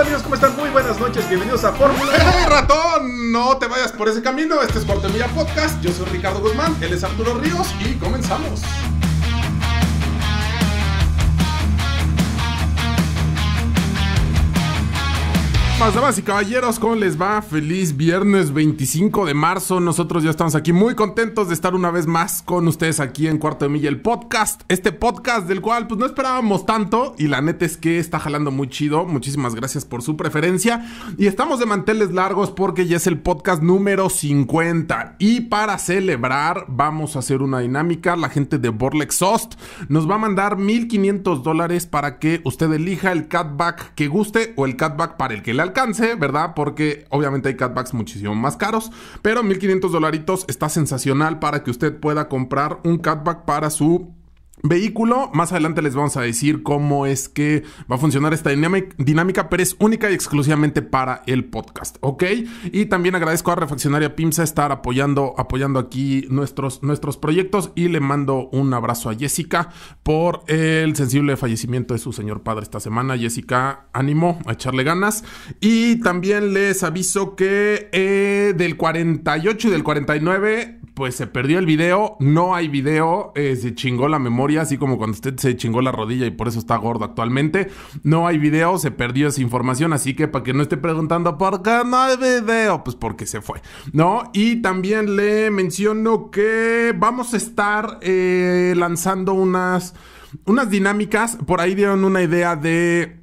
Hola amigos? ¿Cómo están? Muy buenas noches, bienvenidos a Fórmula. ¡Hey ratón! No te vayas por ese camino, este es Portemilla Podcast, yo soy Ricardo Guzmán, él es Arturo Ríos y comenzamos. Más damas y caballeros, ¿cómo les va? Feliz viernes 25 de marzo. Nosotros ya estamos aquí muy contentos de estar una vez más con ustedes aquí en Cuarto de Milla, el podcast. Este podcast del cual pues no esperábamos tanto y la neta es que está jalando muy chido. Muchísimas gracias por su preferencia. Y estamos de manteles largos porque ya es el podcast número 50. Y para celebrar vamos a hacer una dinámica. La gente de Borlex Sost nos va a mandar 1500 dólares para que usted elija el catback que guste o el catback para el que le alcance, ¿verdad? Porque obviamente hay catbacks muchísimo más caros, pero 1500 dolaritos está sensacional para que usted pueda comprar un catback para su vehículo. Más adelante les vamos a decir cómo es que va a funcionar esta dinámica, pero es única y exclusivamente para el podcast, ¿ok? Y también agradezco a Refaccionaria Pimsa estar apoyando, apoyando aquí nuestros, nuestros proyectos y le mando un abrazo a Jessica por el sensible fallecimiento de su señor padre esta semana. Jessica, ánimo a echarle ganas. Y también les aviso que eh, del 48 y del 49 pues se perdió el video, no hay video, eh, se chingó la memoria, así como cuando usted se chingó la rodilla y por eso está gordo actualmente. No hay video, se perdió esa información, así que para que no esté preguntando por qué no hay video, pues porque se fue, ¿no? Y también le menciono que vamos a estar eh, lanzando unas, unas dinámicas, por ahí dieron una idea de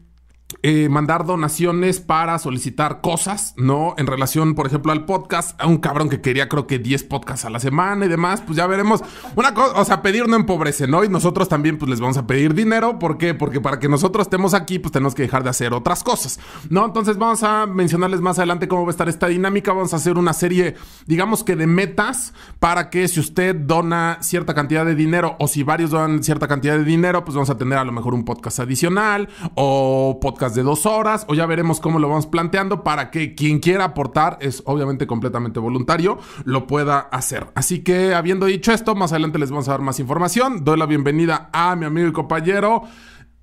eh, mandar donaciones para solicitar cosas, ¿no? En relación, por ejemplo, al podcast, a un cabrón que quería creo que 10 podcasts a la semana y demás, pues ya veremos. Una cosa, o sea, pedir no empobrece, ¿no? Y nosotros también pues les vamos a pedir dinero, ¿por qué? Porque para que nosotros estemos aquí, pues tenemos que dejar de hacer otras cosas, ¿no? Entonces vamos a mencionarles más adelante cómo va a estar esta dinámica, vamos a hacer una serie, digamos que de metas, para que si usted dona cierta cantidad de dinero o si varios donan cierta cantidad de dinero, pues vamos a tener a lo mejor un podcast adicional o podcast de dos horas o ya veremos cómo lo vamos planteando para que quien quiera aportar es obviamente completamente voluntario, lo pueda hacer. Así que habiendo dicho esto, más adelante les vamos a dar más información. Doy la bienvenida a mi amigo y compañero.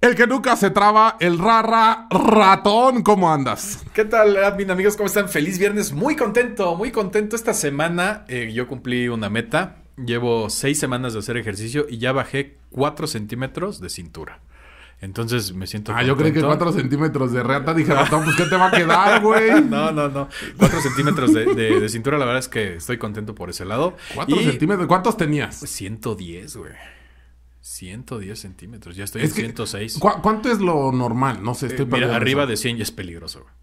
El que nunca se traba, el rara ratón, ¿cómo andas? ¿Qué tal, admin amigos? ¿Cómo están? Feliz viernes, muy contento, muy contento. Esta semana eh, yo cumplí una meta. Llevo seis semanas de hacer ejercicio y ya bajé cuatro centímetros de cintura. Entonces me siento. Ah, yo creí que cuatro centímetros de reata. Dije, pues ¿qué te va a quedar, güey? no, no, no. Cuatro centímetros de, cintura, la verdad es que estoy contento por ese lado. ¿Cuatro centímetros? ¿Cuántos tenías? 110, pues, güey. 110 centímetros. Ya estoy en 106. ¿Cuánto es lo normal? No sé, eh, estoy mira, arriba de 100 ya es peligroso, güey.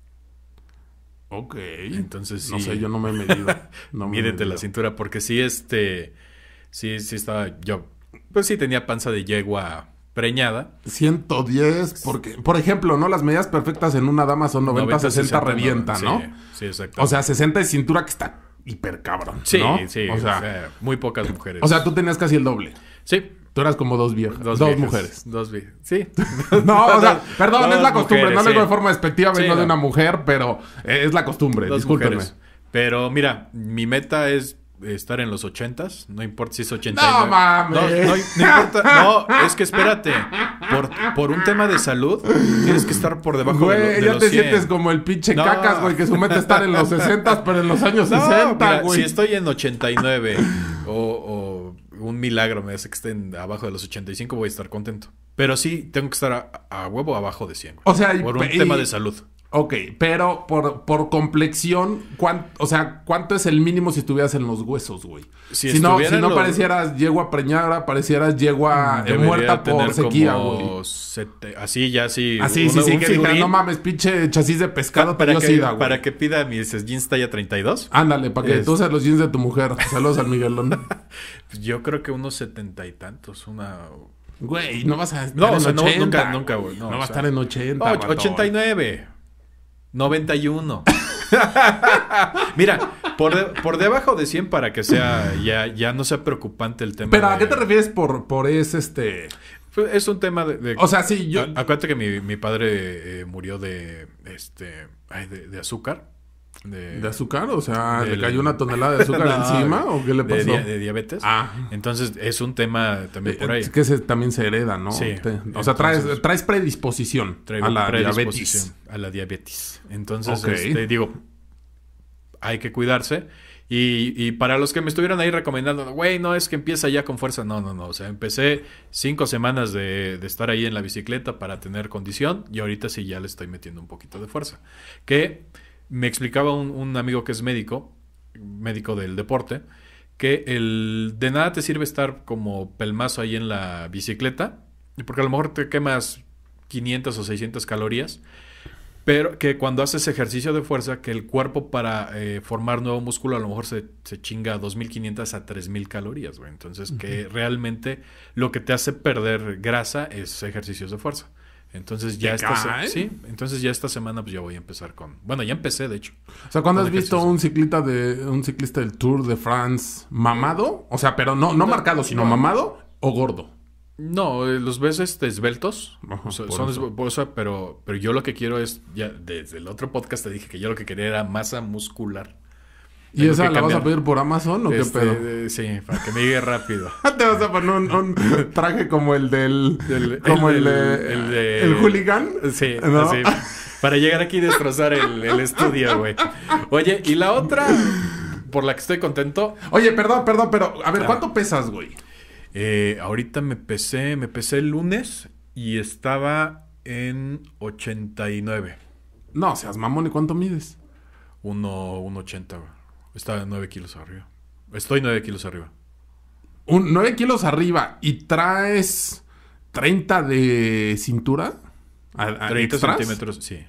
Ok. Entonces sí. No sé, yo no me he medido. No Mídete la cintura, porque sí, este. Sí, sí estaba. Yo. Pues sí tenía panza de yegua breñada 110, porque, por ejemplo, ¿no? Las medidas perfectas en una dama son 90, 60, revienta, ¿no? Sí, exacto. O sea, 60 de cintura que está hiper cabrón. Sí, sí. O sea, muy pocas eh, mujeres. O sea, tú tenías casi el doble. Sí. Tú eras como dos viejas. Dos, mujeres. Dos viejas. Sí. no, o sea, perdón, es la costumbre. no lo digo de forma despectiva, vengo de una mujer, pero es la costumbre. Pero mira, mi meta es estar en los ochentas, no importa si es ochenta No mames. No, importa. No, es que espérate. Por, por, un tema de salud, tienes que estar por debajo de, los de ya te sientes como el pinche cacas, güey, que su meta estar en los 60, pero en los años 60, güey. Si estoy en 89 o, o un milagro me hace que estén abajo de los 85, voy a estar contento. Pero sí, tengo que estar a, huevo abajo de 100. o sea, por un tema de salud. Ok, pero por, por complexión, o sea, ¿cuánto es el mínimo si estuvieras en los huesos, güey? Si, no, si no parecieras yegua preñada, parecieras yegua eh, muerta por sequía, güey. Así, ya sí. Así, sí sí, sí, no mames, pinche chasis de pescado, pero que, sí güey. Para que pida mis jeans talla 32. Ándale, para que tú seas los jeans de tu mujer. Saludos al Miguelón. Pues yo creo que unos setenta y tantos, una... Güey, no vas a estar no, en 80. No, nunca, nunca, güey. No, va a estar en 80. 89. 91. Mira, por, por, debajo de 100 para que sea ya, ya no sea preocupante el tema. Pero ¿a qué te refieres por, por ese este? Es un tema de, O sea, sí, yo... acuérdate que mi, padre eh, murió de, este, de, de azúcar. De, azúcar, o sea, ¿le cayó una tonelada de azúcar encima o qué le pasó? De, diabetes. Ah. Entonces es un tema también por ahí. Es que también se hereda, ¿no? Sí. o sea, traes, predisposición a la diabetes. A la diabetes. Entonces, este, digo, hay que cuidarse. Y, para los que me estuvieron ahí recomendando, güey, no es que empieza ya con fuerza. No, no, no. O sea, empecé cinco semanas de, de, estar ahí en la bicicleta para tener condición y ahorita sí ya le estoy metiendo un poquito de fuerza. Que me explicaba un, amigo que es médico, médico del deporte, que el, de nada te sirve estar como pelmazo ahí en la bicicleta, porque a lo mejor te quemas 500 o 600 calorías, pero que cuando haces ejercicio de fuerza, que el cuerpo para eh, formar nuevo músculo a lo mejor se, chinga 2.500 a 3.000 calorías, Entonces, que realmente lo que te hace perder grasa es ejercicios de fuerza. Entonces ya esta sí, entonces ya esta semana pues ya voy a empezar con. Bueno, ya empecé de hecho. O sea, cuando has visto un ciclista de un ciclista del Tour de France mamado? O sea, pero no no, marcado, sino mamado o gordo. No, eh, los ves este, esbeltos. son pero pero yo lo que quiero es ya desde el otro podcast te dije que yo lo que quería era masa muscular. ¿Y esa la vas a pedir por Amazon o qué este, pedo? sí, para que me llegue rápido. Te vas a poner un, traje como el del. como el, el, de, el, de, hooligan. Sí, Para llegar aquí y destrozar el, estudio, güey. Oye, y la otra por la que estoy contento. Oye, perdón, perdón, pero a ver, ah. ¿cuánto pesas, güey? Eh, ahorita me pesé, me pesé el lunes y estaba en 89. No, seas mamón, ¿y cuánto mides? 1.80, güey. Está 9 kilos arriba. Estoy 9 kilos arriba. Un, 9 kilos arriba y traes 30 de cintura. A, 30 centímetros, sí.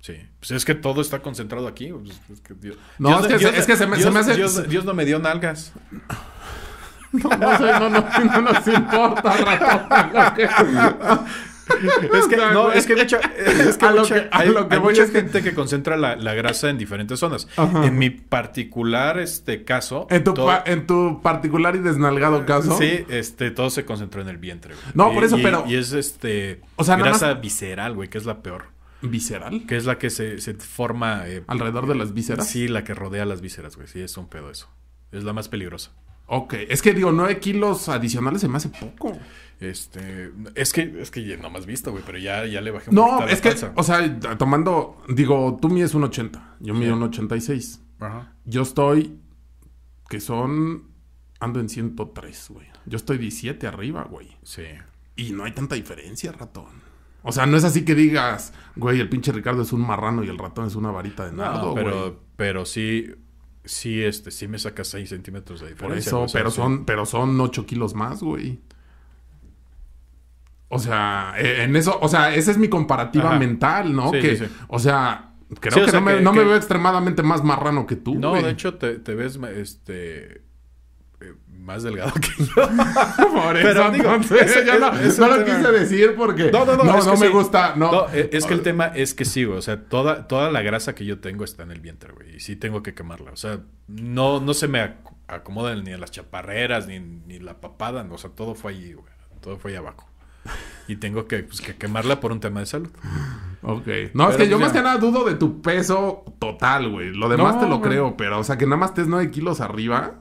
Sí. Pues es que todo está concentrado aquí. Pues es que Dios, no, es, que, es que se me, se me hace. Dios, no me dio nalgas. No, no, no, no, no, nos importa, ratón. es que, no, es que hay, mucha gente que concentra la, grasa en diferentes zonas. En mi particular este caso. En tu, en tu particular y desnalgado eh, caso. Sí, este, todo se concentró en el vientre. No, por eso, pero. Y es este. O grasa visceral, güey, que es la peor. ¿Visceral? Que es la que se, forma. Eh, ¿Alrededor de las vísceras? Sí, la que rodea las vísceras, güey. Sí, es un pedo eso. Es la más peligrosa. Ok, es que digo, 9 kilos adicionales se me hace poco. Este, es que, es que no más visto, güey, pero ya, ya le bajé un No, es que, o sea, tomando, digo, tú mides un 80, yo mido un 86. Ajá. Yo estoy, que son, ando en 103, güey. Yo estoy 17 arriba, güey. Sí. Y no hay tanta diferencia, ratón. O sea, no es así que digas, güey, el pinche Ricardo es un marrano y el ratón es una varita de nardo, pero, güey. pero sí, sí, este, sí me saca 6 centímetros de diferencia. Por eso, pero, son, pero son 8 kilos más, güey. O sea, eh, en eso, o sea, esa es mi comparativa mental, ¿no? que, o sea, creo que, no, me, veo extremadamente más marrano que tú. No, de hecho, te, ves, este eh, más delgado que yo. Por eso, eso, ya no, no lo quise decir porque no, no, me gusta. No. E, es que el tema es que sí, güey. O sea, toda, toda la grasa que yo tengo está en el vientre, güey. Y sí tengo que quemarla. O sea, no, no se me acomodan ni las chaparreras, ni, ni la papada. O sea, todo fue ahí, güey. Todo fue ahí abajo y tengo que, pues, que quemarla por un tema de salud. Ok. No, es que yo más que nada dudo de tu peso total, güey. Lo demás te lo creo, pero, o sea, que nada más estés 9 kilos arriba.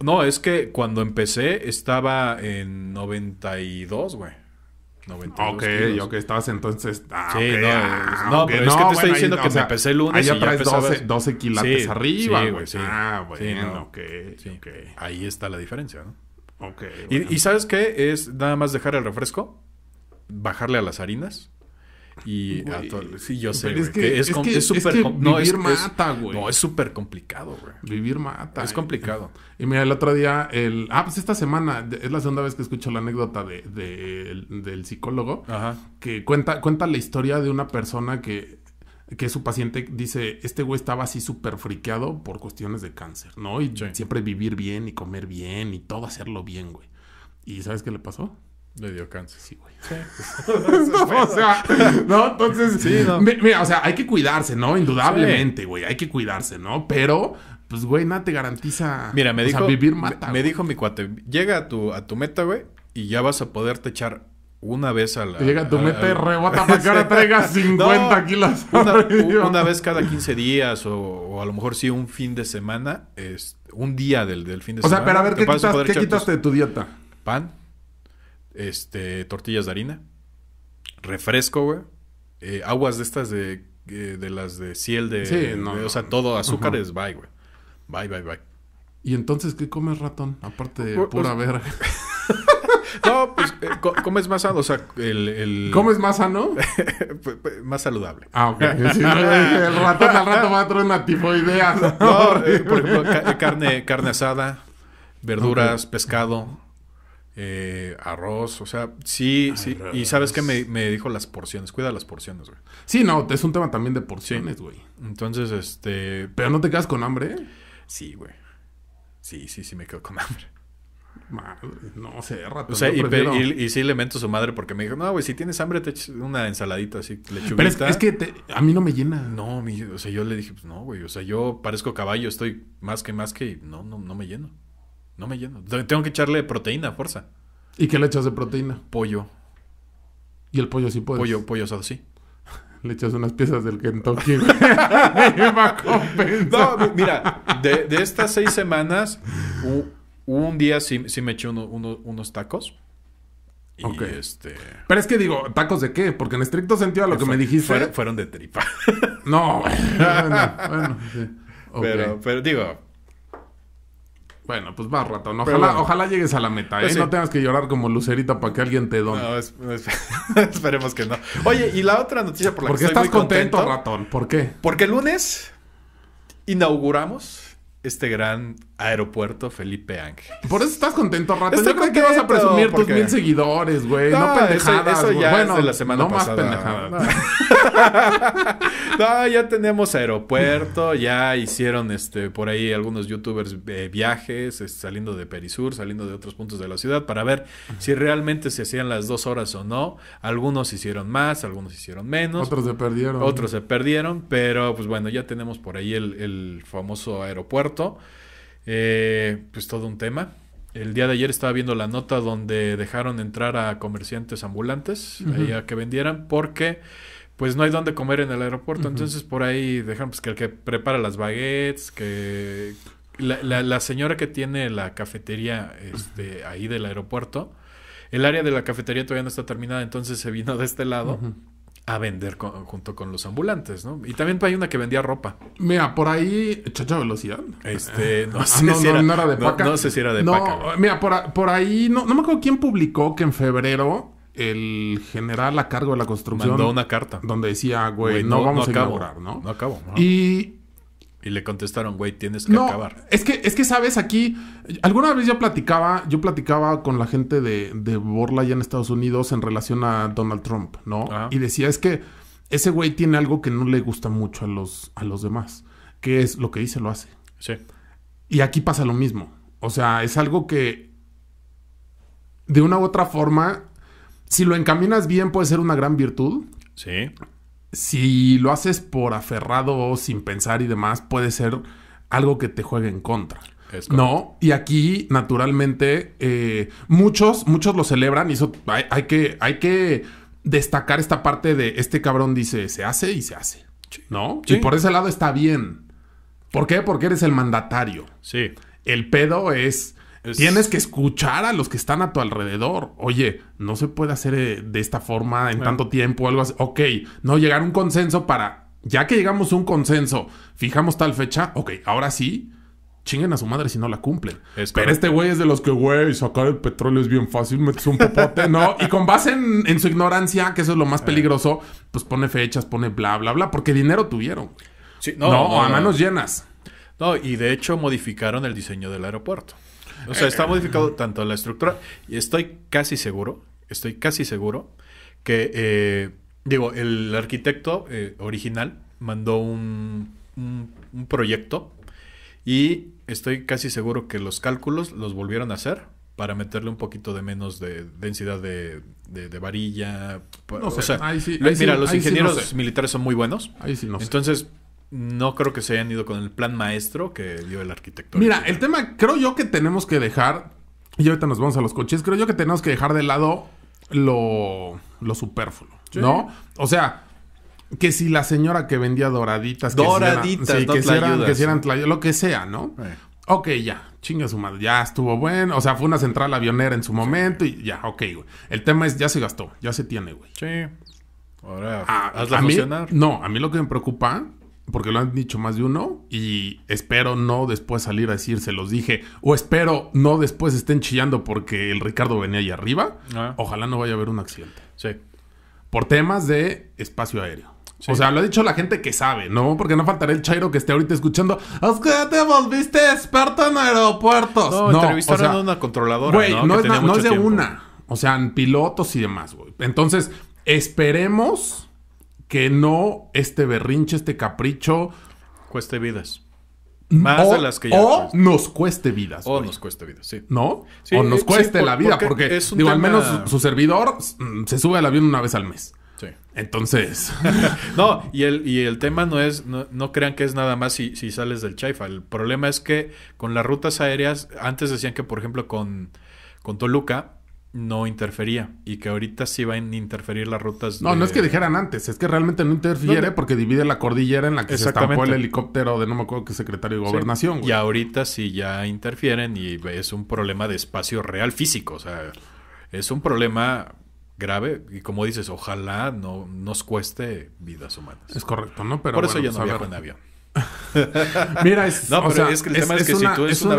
No, es que cuando empecé estaba en 92, güey. 92 ok, kilos. ok, estabas entonces. Ah, sí, no, ah, pero es que te estoy diciendo que me empecé el lunes. Ahí ya y 12, 12 kilates arriba, güey. Sí, ah, bueno, ok, ok. Ahí está la diferencia, ¿no? Y, ¿sabes qué? Es nada más dejar el refresco, bajarle a las harinas. Y a sí, yo sé, es, que, es, no, vivir mata, güey. No, es súper complicado, güey. Vivir mata. Es eh. complicado. Y mira, el otro día, el, ah, pues esta semana, es la segunda vez que escucho la anécdota de, del, psicólogo, que cuenta, cuenta la historia de una persona que que su paciente dice, este güey estaba así súper friqueado por cuestiones de cáncer, ¿no? Y siempre vivir bien y comer bien y todo hacerlo bien, güey. ¿Y sabes qué le pasó? Le dio cáncer. Sí, güey. o sea, no, entonces, sí, mira, o sea, hay que cuidarse, ¿no? Indudablemente, güey, hay que cuidarse, ¿no? Pero, pues, güey, nada te garantiza. Mira, me dijo, vivir Me, dijo mi cuate, llega a tu, a tu meta, güey, y ya vas a poderte echar una vez a la. llega tu meta rebota para que ahora traigas 50 kilos. Una, vez cada 15 días o, a lo mejor sí un fin de semana, es un día del, del fin de semana. O sea, pero a ver, ¿qué, quitas, ¿qué quitaste de tu dieta? Pan, este, tortillas de harina, refresco, güey, eh, aguas de estas de, eh, de las de ciel, de, sí, no, O sea, todo, azúcares, bye, güey. Bye, bye, bye. ¿Y entonces qué comes, ratón? Aparte de pues, pura pues verga. No, pues, eh, comes más sano, o sea, el... el... ¿Comes más sano? Pues, pues, más saludable. Ah, ok. el ratón al rato va a traer una tifoidea. No, eh, por ejemplo, eh, carne, carne asada, verduras, pescado, arroz, o sea, sí, sí. Y sabes que me, me, dijo las porciones, cuida las porciones, güey. Sí, no, es un tema también de porciones, güey. Entonces, este... Pero no te quedas con hambre. Sí, güey. Sí, sí, sí me quedo con hambre no sé, rato. O sea, y, sí le mento a su madre porque me dijo, no, güey, si tienes hambre, te eches una ensaladita así, lechuguita. Pero es, que a mí no me llena. No, o sea, yo le dije, pues no, güey, o sea, yo parezco caballo, estoy más que más que, no, no, no me lleno. No me lleno. Tengo que echarle proteína, fuerza. ¿Y qué le echas de proteína? Pollo. ¿Y el pollo sí puedes? Pollo, pollo asado, sí le echas unas piezas del Kentucky. No, mira, de, de, estas seis semanas, un día sí, me eché unos tacos. Y este... Pero es que digo, ¿tacos de qué? Porque en estricto sentido a lo que, me dijiste. Fueron, de tripa. no, pero, pero digo, bueno, pues va, ratón. Ojalá, ojalá llegues a la meta, pues ¿eh? No tengas que llorar como lucerita para que alguien te done. No, esperemos que no. Oye, y la otra noticia por la que estás contento, contento, ratón? ¿Por qué? Porque el lunes inauguramos este gran aeropuerto Felipe Ángel. Por eso estás contento, Rato. Estoy Yo creo que vas a presumir tus mil seguidores, güey. No, pendejadas. Eso, ya bueno, es de la semana no Más pendejadas. no, ya tenemos aeropuerto, ya hicieron este por ahí algunos youtubers eh, viajes saliendo de Perisur, saliendo de otros puntos de la ciudad para ver si realmente se hacían las dos horas o no. Algunos hicieron más, algunos hicieron menos. Otros se perdieron. Otros se perdieron, pero pues bueno, ya tenemos por ahí el, famoso aeropuerto. Eh, pues todo un tema. El día de ayer estaba viendo la nota donde dejaron entrar a comerciantes ambulantes que vendieran porque pues no hay dónde comer en el aeropuerto. Entonces por ahí dejan pues que el que prepara las baguettes, que la, señora que tiene la cafetería este, ahí del aeropuerto, el área de la cafetería todavía no está terminada, entonces se vino de este lado. A vender junto con los ambulantes, ¿no? Y también hay una que vendía ropa. Mira, por ahí, chacha velocidad. Este, ah. no ah, sé si era, de paca. No, sé si era de paca. Mira, por, por ahí, no, no me acuerdo quién publicó que en febrero el general a cargo de la construcción mandó una carta donde decía, güey, no, vamos a inaugurar, ¿no? No acabo. Y y le contestaron, güey, tienes que acabar. Es que, es que, sabes, aquí, alguna vez yo platicaba, yo platicaba con la gente de, de Borla ya en Estados Unidos en relación a Donald Trump, ¿no? Y decía, es que ese güey tiene algo que no le gusta mucho a los, a los demás, que es lo que dice, lo hace. Sí. Y aquí pasa lo mismo. O sea, es algo que, de una u otra forma, si lo encaminas bien, puede ser una gran virtud. Sí. Si lo haces por aferrado, sin pensar y demás, puede ser algo que te juegue en contra. No, y aquí, naturalmente, eh, muchos, muchos lo celebran y eso hay, que, hay que destacar esta parte de este cabrón dice, se hace y se hace. ¿No? Y por ese lado está bien. ¿Por qué? Porque eres el mandatario. Sí. El pedo es Tienes que escuchar a los que están a tu alrededor. Oye, no se puede hacer eh, de esta forma en tanto tiempo, algo así. Ok, no, llegar a un consenso para, ya que llegamos a un consenso, fijamos tal fecha, ok, ahora sí, chinguen a su madre si no la cumplen. Pero este güey es de los que, güey, sacar el petróleo es bien fácil, metes un popote, ¿no? Y con base en, su ignorancia, que eso es lo más eh. peligroso, pues pone fechas, pone bla, bla, bla, porque dinero tuvieron. no, a manos llenas. No, y de hecho modificaron el diseño del aeropuerto. O sea, está modificado tanto la estructura. Y estoy casi seguro, estoy casi seguro que, eh, digo, el arquitecto eh, original mandó un, un, proyecto y estoy casi seguro que los cálculos los volvieron a hacer para meterle un poquito de menos de densidad de, de, varilla. o sea, mira, los ingenieros militares son muy buenos. Ahí sí Entonces, no creo que se hayan ido con el plan maestro que dio el arquitecto. Mira, el tema creo yo que tenemos que dejar, y ahorita nos vamos a los coches, creo yo que tenemos que dejar de lado lo, lo superfluo, ¿no? O sea, que si la señora que vendía doraditas, doraditas, que que, si eran, lo que sea, ¿no? Eh. Ok, ya, chinga su madre, ya estuvo bueno. O sea, fue una central avionera en su momento y ya, ok, güey. El tema es, ya se gastó, ya se tiene, güey. Sí. Ahora, ah, a, No, a mí lo que me preocupa porque lo han dicho más de uno, y espero no después salir a decir, se los dije, o espero no después estén chillando porque el Ricardo venía ahí arriba. Ah. Ojalá no vaya a haber un accidente. Sí. Por temas de espacio aéreo. O sea, lo ha dicho la gente que sabe, ¿no? Porque no faltará el chairo que esté ahorita escuchando. Es que te volviste experto en aeropuertos. No, entrevistaron a una controladora. no, no, es, de una. O sea, pilotos y demás, güey. Entonces, esperemos que no este berrinche, este capricho. Cueste vidas. Mm, más de las que ya. O nos cueste vidas. O nos cueste vidas, ¿No? o nos cueste la vida, porque, digo, al menos su, servidor mm, se sube al avión una vez al mes. Sí. Entonces. no, y el, y el tema no es, no, crean que es nada más si, si, sales del Chaifa. El problema es que con las rutas aéreas, antes decían que, por ejemplo, con, con Toluca, no interfería y que ahorita sí van a interferir las rutas. No, no es que dijeran antes, es que realmente no interfiere porque divide la cordillera en la que se estampó el helicóptero de no me acuerdo qué secretario de gobernación. Y ahorita sí ya interfieren y es un problema de espacio real físico, o sea, es un problema grave y como dices, ojalá no nos cueste vidas humanas. Es correcto, ¿no? Pero por eso ya no pues, viajo en avión. Mira, es, sea, es que una,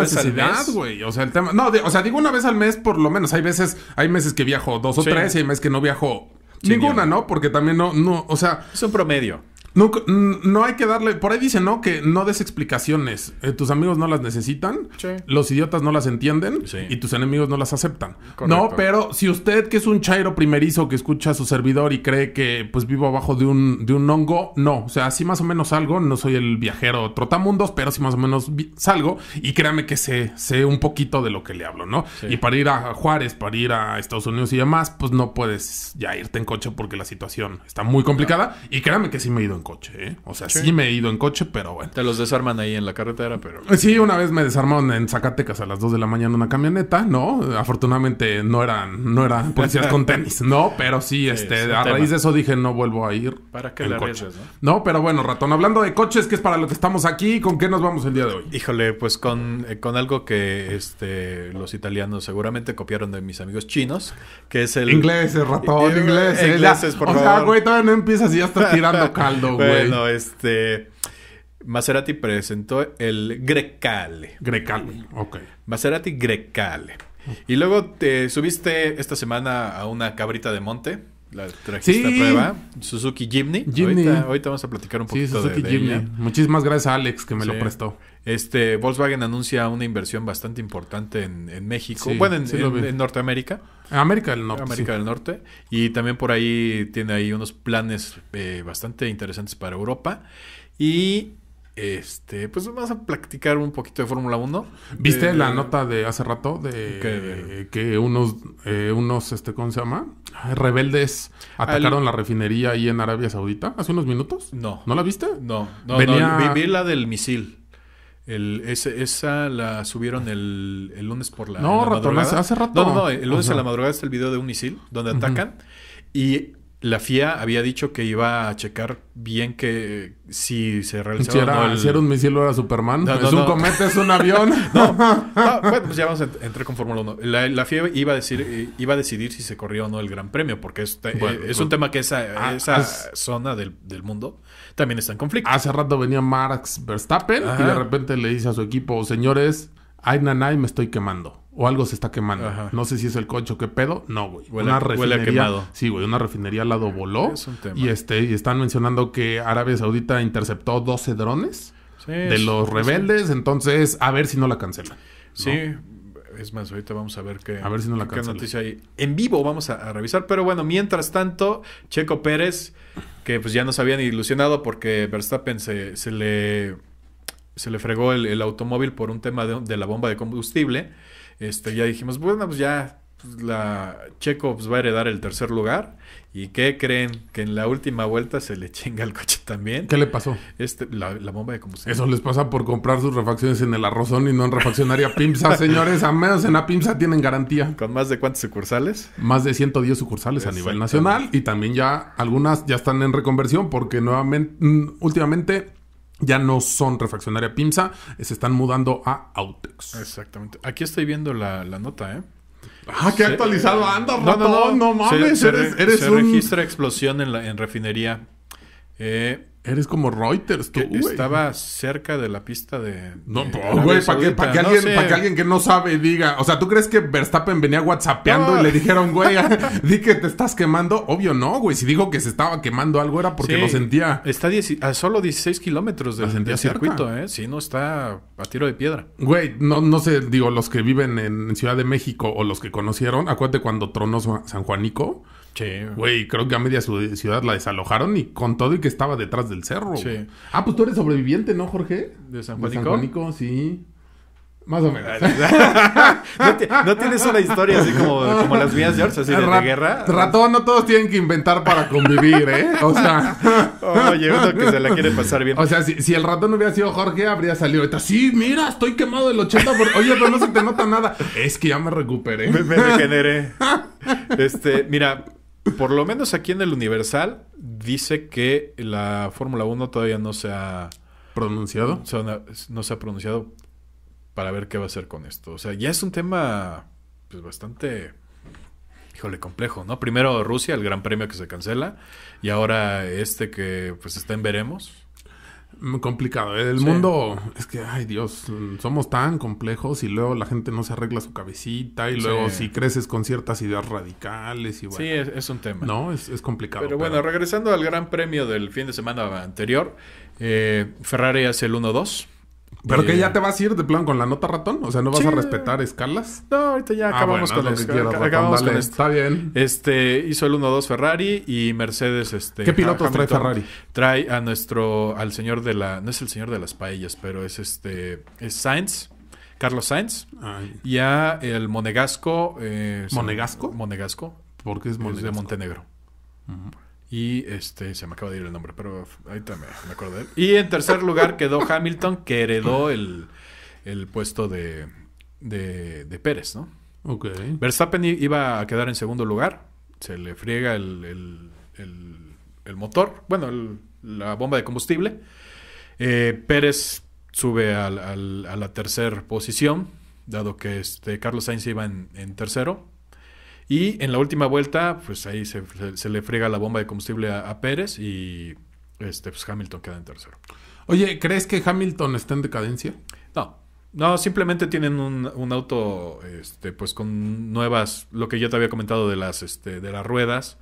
si güey, o sea, el tema, no, o sea, digo una vez al mes por lo menos. Hay veces, hay meses que viajo dos o tres y hay meses que no viajo ninguna, ¿no? Porque también no, no, o sea, es un promedio. No, no hay que darle. Por ahí dice, ¿no? Que no des explicaciones. Eh, tus amigos no las necesitan. Los idiotas no las entienden. Y tus enemigos no las aceptan. No, pero si usted, que es un chairo primerizo que escucha a su servidor y cree que pues vivo abajo de un, de un hongo, no. O sea, sí más o menos salgo. No soy el viajero trotamundos, pero sí más o menos salgo. Y créame que sé, sé un poquito de lo que le hablo, ¿no? Y para ir a Juárez, para ir a Estados Unidos y demás, pues no puedes ya irte en coche porque la situación está muy complicada. Y créame que sí me he ido coche, ¿eh? O sea, sí. me he ido en coche, pero bueno. Te los desarman ahí en la carretera, pero... Sí, una vez me desarmaron en Zacatecas a las 2 de la mañana una camioneta, ¿no? Afortunadamente no eran, no eran policías con tenis, ¿no? Pero sí, este, a raíz de eso dije, no vuelvo a ir ¿Para qué en coche. ¿no? ¿no? pero bueno, ratón, hablando de coches, que es para lo que estamos aquí, ¿con qué nos vamos el día de hoy? Híjole, pues con, eh, con algo que este, los italianos seguramente copiaron de mis amigos chinos, que es el... inglés ratón, inglés ingleses, por o sea, güey, todavía no empiezas y ya estás tirando caldo, bueno, este. Maserati presentó el Grecale. Grecale, ok. Maserati Grecale. Y luego te subiste esta semana a una cabrita de monte. La trajiste a prueba. Suzuki Jimny. Ahorita, ahorita, vamos a platicar un poquito sí, Suzuki Jimny. Muchísimas gracias a Alex que me lo prestó. Este, Volkswagen anuncia una inversión bastante importante en, México, bueno, en, en, Norteamérica. América del Norte. América del Norte. Y también por ahí tiene ahí unos planes eh, bastante interesantes para Europa. Y este, pues vamos a platicar un poquito de Fórmula 1. ¿Viste la nota de hace rato de que, unos, eh, unos, este, ¿cómo se llama? Rebeldes atacaron la refinería ahí en Arabia Saudita hace unos minutos? No. ¿No la viste? No, no, la del misil. El, ese, esa la subieron el, el lunes por la, no, hace rato. No, no, el lunes a la madrugada está el video de un misil donde atacan. Y la FIA había dicho que iba a checar bien que si se realizaba si era, si era un misil o era Superman. es pues un cometa, es un avión. no, bueno, pues ya vamos a entrar con Fórmula 1. La, FIA iba a, decir, eh, iba a decidir si se corría o no el Gran Premio, porque es, este, eh, es un pues, tema que esa, ah, esa zona del, del mundo también está en conflicto. Hace rato venía Marx Verstappen y de repente le dice a su equipo, señores, ay nanay, me estoy quemando. O algo se está quemando. No sé si es el coche o qué pedo. No, güey. una refinería, quemado. Sí, güey. Una refinería al lado voló. Es Y, este, y están mencionando que Arabia Saudita interceptó 12 drones de los rebeldes. Entonces, a ver si no la cancelan. Sí, es más, ahorita vamos a ver qué, noticia hay. En vivo vamos a, revisar. Pero bueno, mientras tanto, Checo Pérez, que pues ya nos habían ilusionado porque Verstappen se, se le se le fregó el, automóvil por un tema de, la bomba de combustible. Este, ya dijimos, bueno, pues ya pues, la Checo pues, va a heredar el tercer lugar. ¿Y qué creen? Que en la última vuelta se le chinga el coche también. ¿Qué le pasó? Este, la, bomba de combustible. Eso les pasa por comprar sus refacciones en el arrozón y no en refaccionaria Pimsa, señores. A menos en la Pimsa tienen garantía. ¿Con más de cuántas sucursales? Más de 110 sucursales a nivel nacional. Y también ya algunas ya están en reconversión porque nuevamente, mm, últimamente ya no son refaccionaria Pimsa, eh, se están mudando a Autex. Exactamente. Aquí estoy viendo la, la nota, ¿eh? Ah, qué actualizado eh, anda, ratón. No, no, no, mames, se, se, eres, un... registra explosión en, la, en refinería. Eh, Eres como Reuters, tú, que Estaba cerca de la pista de. No, güey, para que, alguien, que no sabe diga. O sea, ¿tú crees que Verstappen venía whatsappeando y le dijeron, güey, di que te estás quemando? Obvio no, güey. Si digo que se estaba quemando algo era porque lo sentía. Está a solo 16 kilómetros del, circuito, ¿eh? Sí, no está a tiro de piedra. Güey, no, no sé, digo, los que viven en, en Ciudad de México o los que conocieron, acuérdate cuando tronó San Juanico. Sí. Güey, creo que a media ciudad la desalojaron y con todo y que estaba detrás del cerro. Sí. Ah, pues tú eres sobreviviente, ¿no, Jorge? De San Juanico. San sí. Más o menos. ¿No, tienes una historia así como, como las mías, George? Así de, la guerra. Ratón, no todos tienen que inventar para convivir, ¿eh? O sea. Oye, uno que se la quiere pasar bien. O sea, si, el ratón hubiera sido Jorge, habría salido ahorita. Sí, mira, estoy quemado del 80%. Oye, pero no se te nota nada. Es que ya me recuperé. Me, me regeneré. Este, mira, por lo menos aquí en el Universal, dice que la Fórmula 1 todavía no se ha... ¿Pronunciado? no, se ha pronunciado para ver qué va a hacer con esto. O sea, ya es un tema pues, bastante, híjole, complejo, ¿no? Primero Rusia, el gran premio que se cancela, y ahora este que pues está en veremos complicado. ¿eh? El mundo es que, ay Dios, somos tan complejos y luego la gente no se arregla su cabecita y luego si creces con ciertas ideas radicales y bueno. Sí, es, un tema. No, es, complicado. Pero, bueno, regresando al gran premio del fin de semana anterior, eh, Ferrari hace el 1-2. Pero que eh, ya te vas a ir de plan con la nota ratón, o sea, no vas a respetar escalas. No, ahorita ya ah, acabamos con, lo que acabamos con Está bien. Este hizo el 1-2 Ferrari y Mercedes este ¿Qué pilotos trae Ferrari? Trae a nuestro al señor de la no es el señor de las paellas, pero es este es Sainz. Carlos Sainz ya y a el monegasco eh, ¿Monegasco? Monegasco. Porque es, de Montenegro. Y este, se me acaba de ir el nombre, pero ahí también me acuerdo de él. Y en tercer lugar quedó Hamilton, que heredó el, puesto de, de, Pérez, ¿no? Verstappen iba a quedar en segundo lugar. Se le friega el, el, motor, bueno, la bomba de combustible. Eh, Pérez sube a la tercera posición, dado que este, Carlos Sainz iba en tercero. Y en la última vuelta, pues ahí se, le frega la bomba de combustible a, Pérez y este, pues, Hamilton queda en tercero. Oye, ¿crees que Hamilton está en decadencia? No. No, simplemente tienen un, auto, este, pues con nuevas, lo que yo te había comentado de las, este, de las ruedas.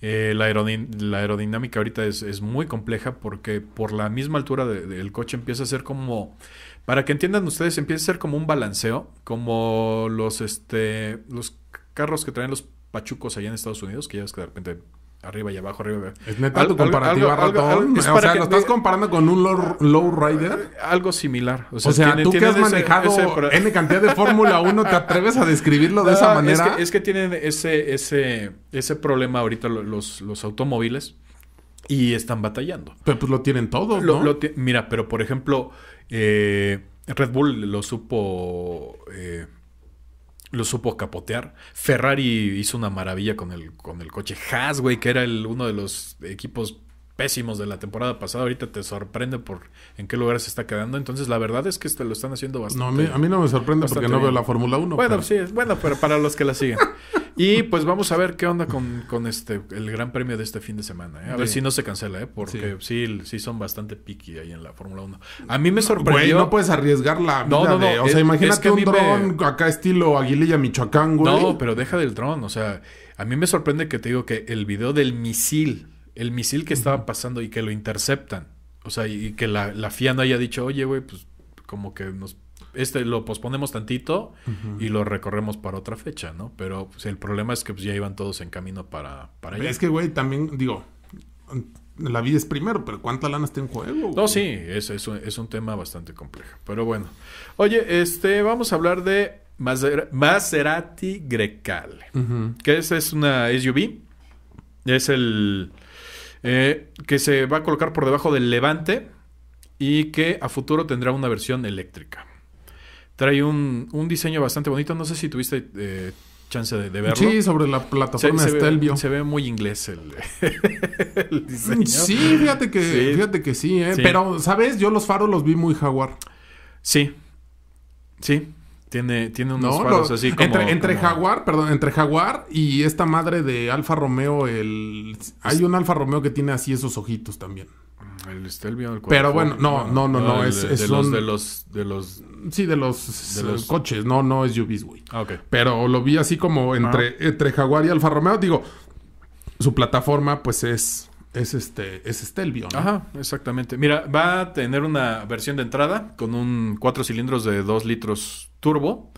Eh, la, aerodinámica ahorita es, muy compleja porque por la misma altura del coche empieza a ser como, para que entiendan ustedes, empieza a ser como un balanceo, como los, este, los carros que traen los pachucos allá en Estados Unidos, que ya es que de repente arriba y abajo, arriba y abajo. Es neta tu comparativa, ratón. o sea, ¿lo estás comparando con un low, rider? Eh, algo similar. O sea, tú que has manejado en cantidad de Fórmula 1, ¿te atreves a describirlo de esa manera? Es que, tienen ese, ese, ese problema ahorita los, los automóviles y están batallando. Pero pues lo tienen todo, ¿no? mira, pero por ejemplo, eh, Red Bull lo supo... Eh, lo supo capotear. Ferrari hizo una maravilla con el, con el coche. Haas, güey, que era el, uno de los equipos pésimos de la temporada pasada, ahorita te sorprende por en qué lugar se está quedando. Entonces, la verdad es que este lo están haciendo bastante. No, a mí, no me sorprende porque no veo la Fórmula 1. Bueno, sí, bueno, pero para los que la siguen. Y pues vamos a ver qué onda con, este el gran premio de este fin de semana. ¿eh? A ver si no se cancela, ¿eh? porque sí. son bastante piqui ahí en la Fórmula 1. A mí me sorprendió. Güey, no puedes arriesgar la vida no, no, no. O sea, imagínate un dron acá estilo Aguililla, Michoacán, güey. No, pero deja del dron. O sea, a mí me sorprende que te digo que el video del misil, el misil que estaba pasando y que lo interceptan. O sea, y, que la, la FIA no haya dicho, oye, güey, pues como que nos este lo posponemos tantito y lo recorremos para otra fecha, ¿no? Pero pues, el problema es que pues, ya iban todos en camino para, para allá. Es que, güey, también digo, la vida es primero, pero ¿cuánta lana está en juego? No, sí, es, un, tema bastante complejo. Pero bueno. Oye, este, vamos a hablar de Maserati Grecal que es, es una SUV. Es el eh, que se va a colocar por debajo del Levante y que a futuro tendrá una versión eléctrica. Trae un, un diseño bastante bonito. No sé si tuviste eh, chance de, verlo. Sí, sobre la plataforma se, Stelvio. Ve, se ve muy inglés el, diseño. Sí, fíjate que sí, fíjate que sí, ¿eh? Pero, ¿sabes? Yo los faros los vi muy jaguar. Sí. Sí. Tiene, tiene unos faros así como... Entre, Jaguar, perdón, entre Jaguar y esta madre de Alfa Romeo, el... Hay un Alfa Romeo que tiene así esos ojitos también. El Pero bueno, no, no, no, no, ah, es, de, los, de los de los sí, de los, coches, no, no es UBS, ah, Pero lo vi así como entre ah. entre Jaguar y Alfa Romeo, digo, su plataforma pues es es este es Stelvio. Ajá, exactamente. Mira, va a tener una versión de entrada con un cuatro cilindros de 2 litros turbo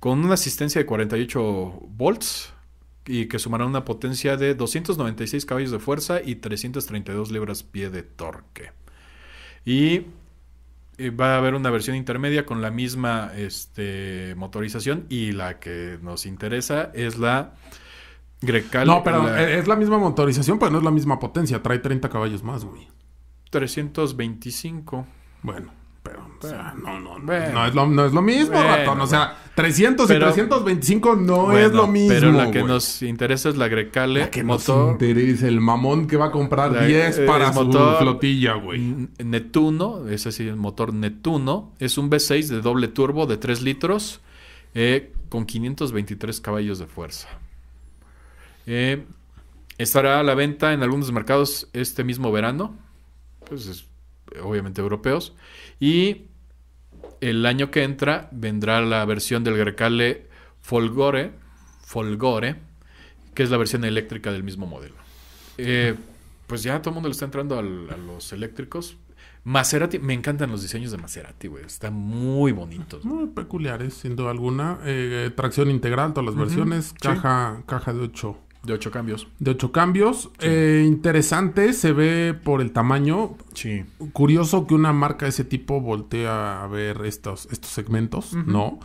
con una asistencia de 48 volts y que sumarán una potencia de 296 caballos de fuerza y 332 libras-pie de torque. Y eh, va a haber una versión intermedia con la misma este, motorización y la que nos interesa es la Grecal. No, pero es la misma motorización, pero no es la misma potencia. Trae 30 caballos más, güey. 325. Bueno, pero o sea, no, no, no, es lo, no es lo mismo, ratón. O sea, 300 y 325 no es lo mismo. Pero la que nos interesa es la Grecale. La que motor, nos interesa, el mamón que va a comprar 10 eh, para su flotilla, güey. Netuno, es sí, el motor Netuno. Es un V6 de doble turbo de 3 litros eh, con 523 caballos de fuerza. Eh, estará a la venta en algunos mercados este mismo verano. Pues es obviamente europeos. Y el año que entra vendrá la versión del Grecale Folgore, Folgore que es la versión eléctrica del mismo modelo. Eh, pues ya todo el mundo le está entrando a los eléctricos. Maserati, me encantan los diseños de Maserati, güey. Están muy bonitos. Muy peculiares, sin duda alguna. Eh, tracción integral, todas las versiones. Caja, caja de 8 de ocho cambios. De ocho cambios. Eh, interesante, se ve por el tamaño. Sí. Curioso que una marca de ese tipo voltea a ver estos, estos segmentos, ¿no?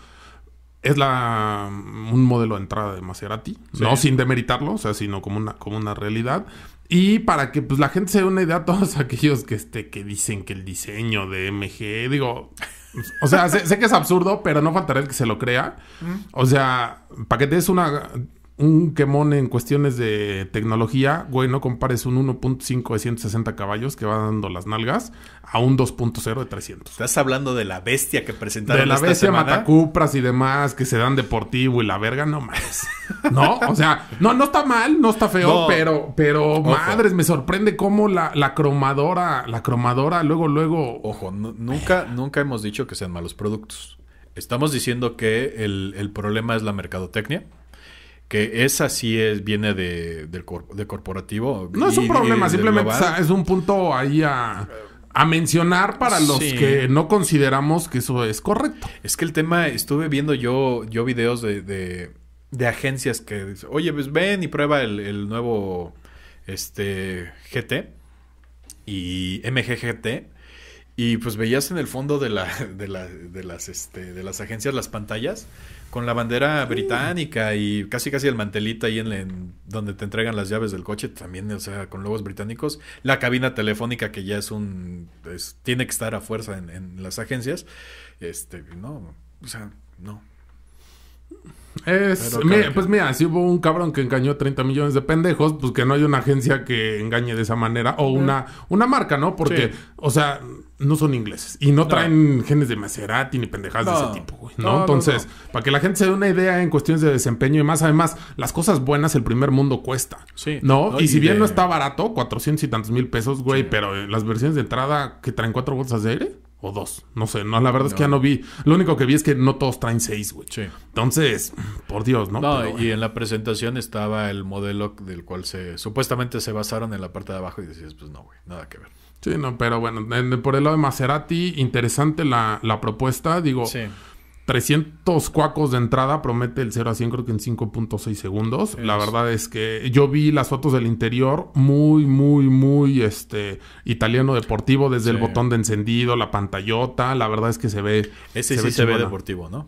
Es la, un modelo de entrada de Maserati, no sin demeritarlo, o sea, sino como una, como una realidad. Y para que pues, la gente se dé una idea, todos aquellos que, este, que dicen que el diseño de MG, digo, o sea, sé, sé, que es absurdo, pero no faltará el que se lo crea. O sea, para que te des una un quemón en cuestiones de tecnología, güey, no compares un 1.5 de 160 caballos que va dando las nalgas a un 2.0 de 300. Estás hablando de la bestia que presentaron De la bestia Matacupras y demás que se dan deportivo y la verga, no más. no, o sea, no, no está mal, no está feo, pero, pero madres, me sorprende cómo la, cromadora, la cromadora, luego, luego. Ojo, nunca, nunca hemos dicho que sean malos productos. Estamos diciendo que el problema es la mercadotecnia que esa sí es, viene de, del corporativo. No es un problema, simplemente es un punto ahí a, mencionar para los que no consideramos que eso es correcto. Es que el tema, estuve viendo yo, yo videos de, de, agencias que dicen, oye, pues ven y prueba el, el nuevo este, GT y MGGT y pues veías en el fondo de, la, de, las, este, de las agencias las pantallas con la bandera mm. británica y casi casi el mantelito ahí en, donde te entregan las llaves del coche también, o sea, con logos británicos. La cabina telefónica que ya es un... tiene que estar a fuerza en, en las agencias. Este, no, o sea, no. Es, pues mira, si hubo un cabrón que engañó 30 millones de pendejos, pues que no hay una agencia que engañe de esa manera o una, una marca, ¿no? Porque, o sea, no son ingleses y no, traen genes de Maserati ni pendejadas de ese tipo, güey, ¿no? Entonces, para que la gente se dé una idea en cuestiones de desempeño y más, además, las cosas buenas el primer mundo cuesta, sí. ¿no? y si bien no está barato, 400 y tantos mil pesos, güey, pero eh, las versiones de entrada que traen cuatro bolsas de aire. O dos. No sé, no, la verdad es que ya no vi. Lo único que vi es que no todos traen seis, güey. Entonces, por Dios, ¿no? No, y en la presentación estaba el modelo del cual se. Supuestamente se basaron en la parte de abajo y decías, pues no, güey, nada que ver. Sí, no, pero bueno, por el lado de Maserati, interesante la, la propuesta. Digo, sí. 300 cuacos de entrada promete el 0 a 100 creo que en 5.6 segundos. La verdad es que yo vi las fotos del interior muy, muy, muy este italiano deportivo desde el botón de encendido, la pantallota. La verdad es que se ve... Ese sí se ve deportivo, ¿no?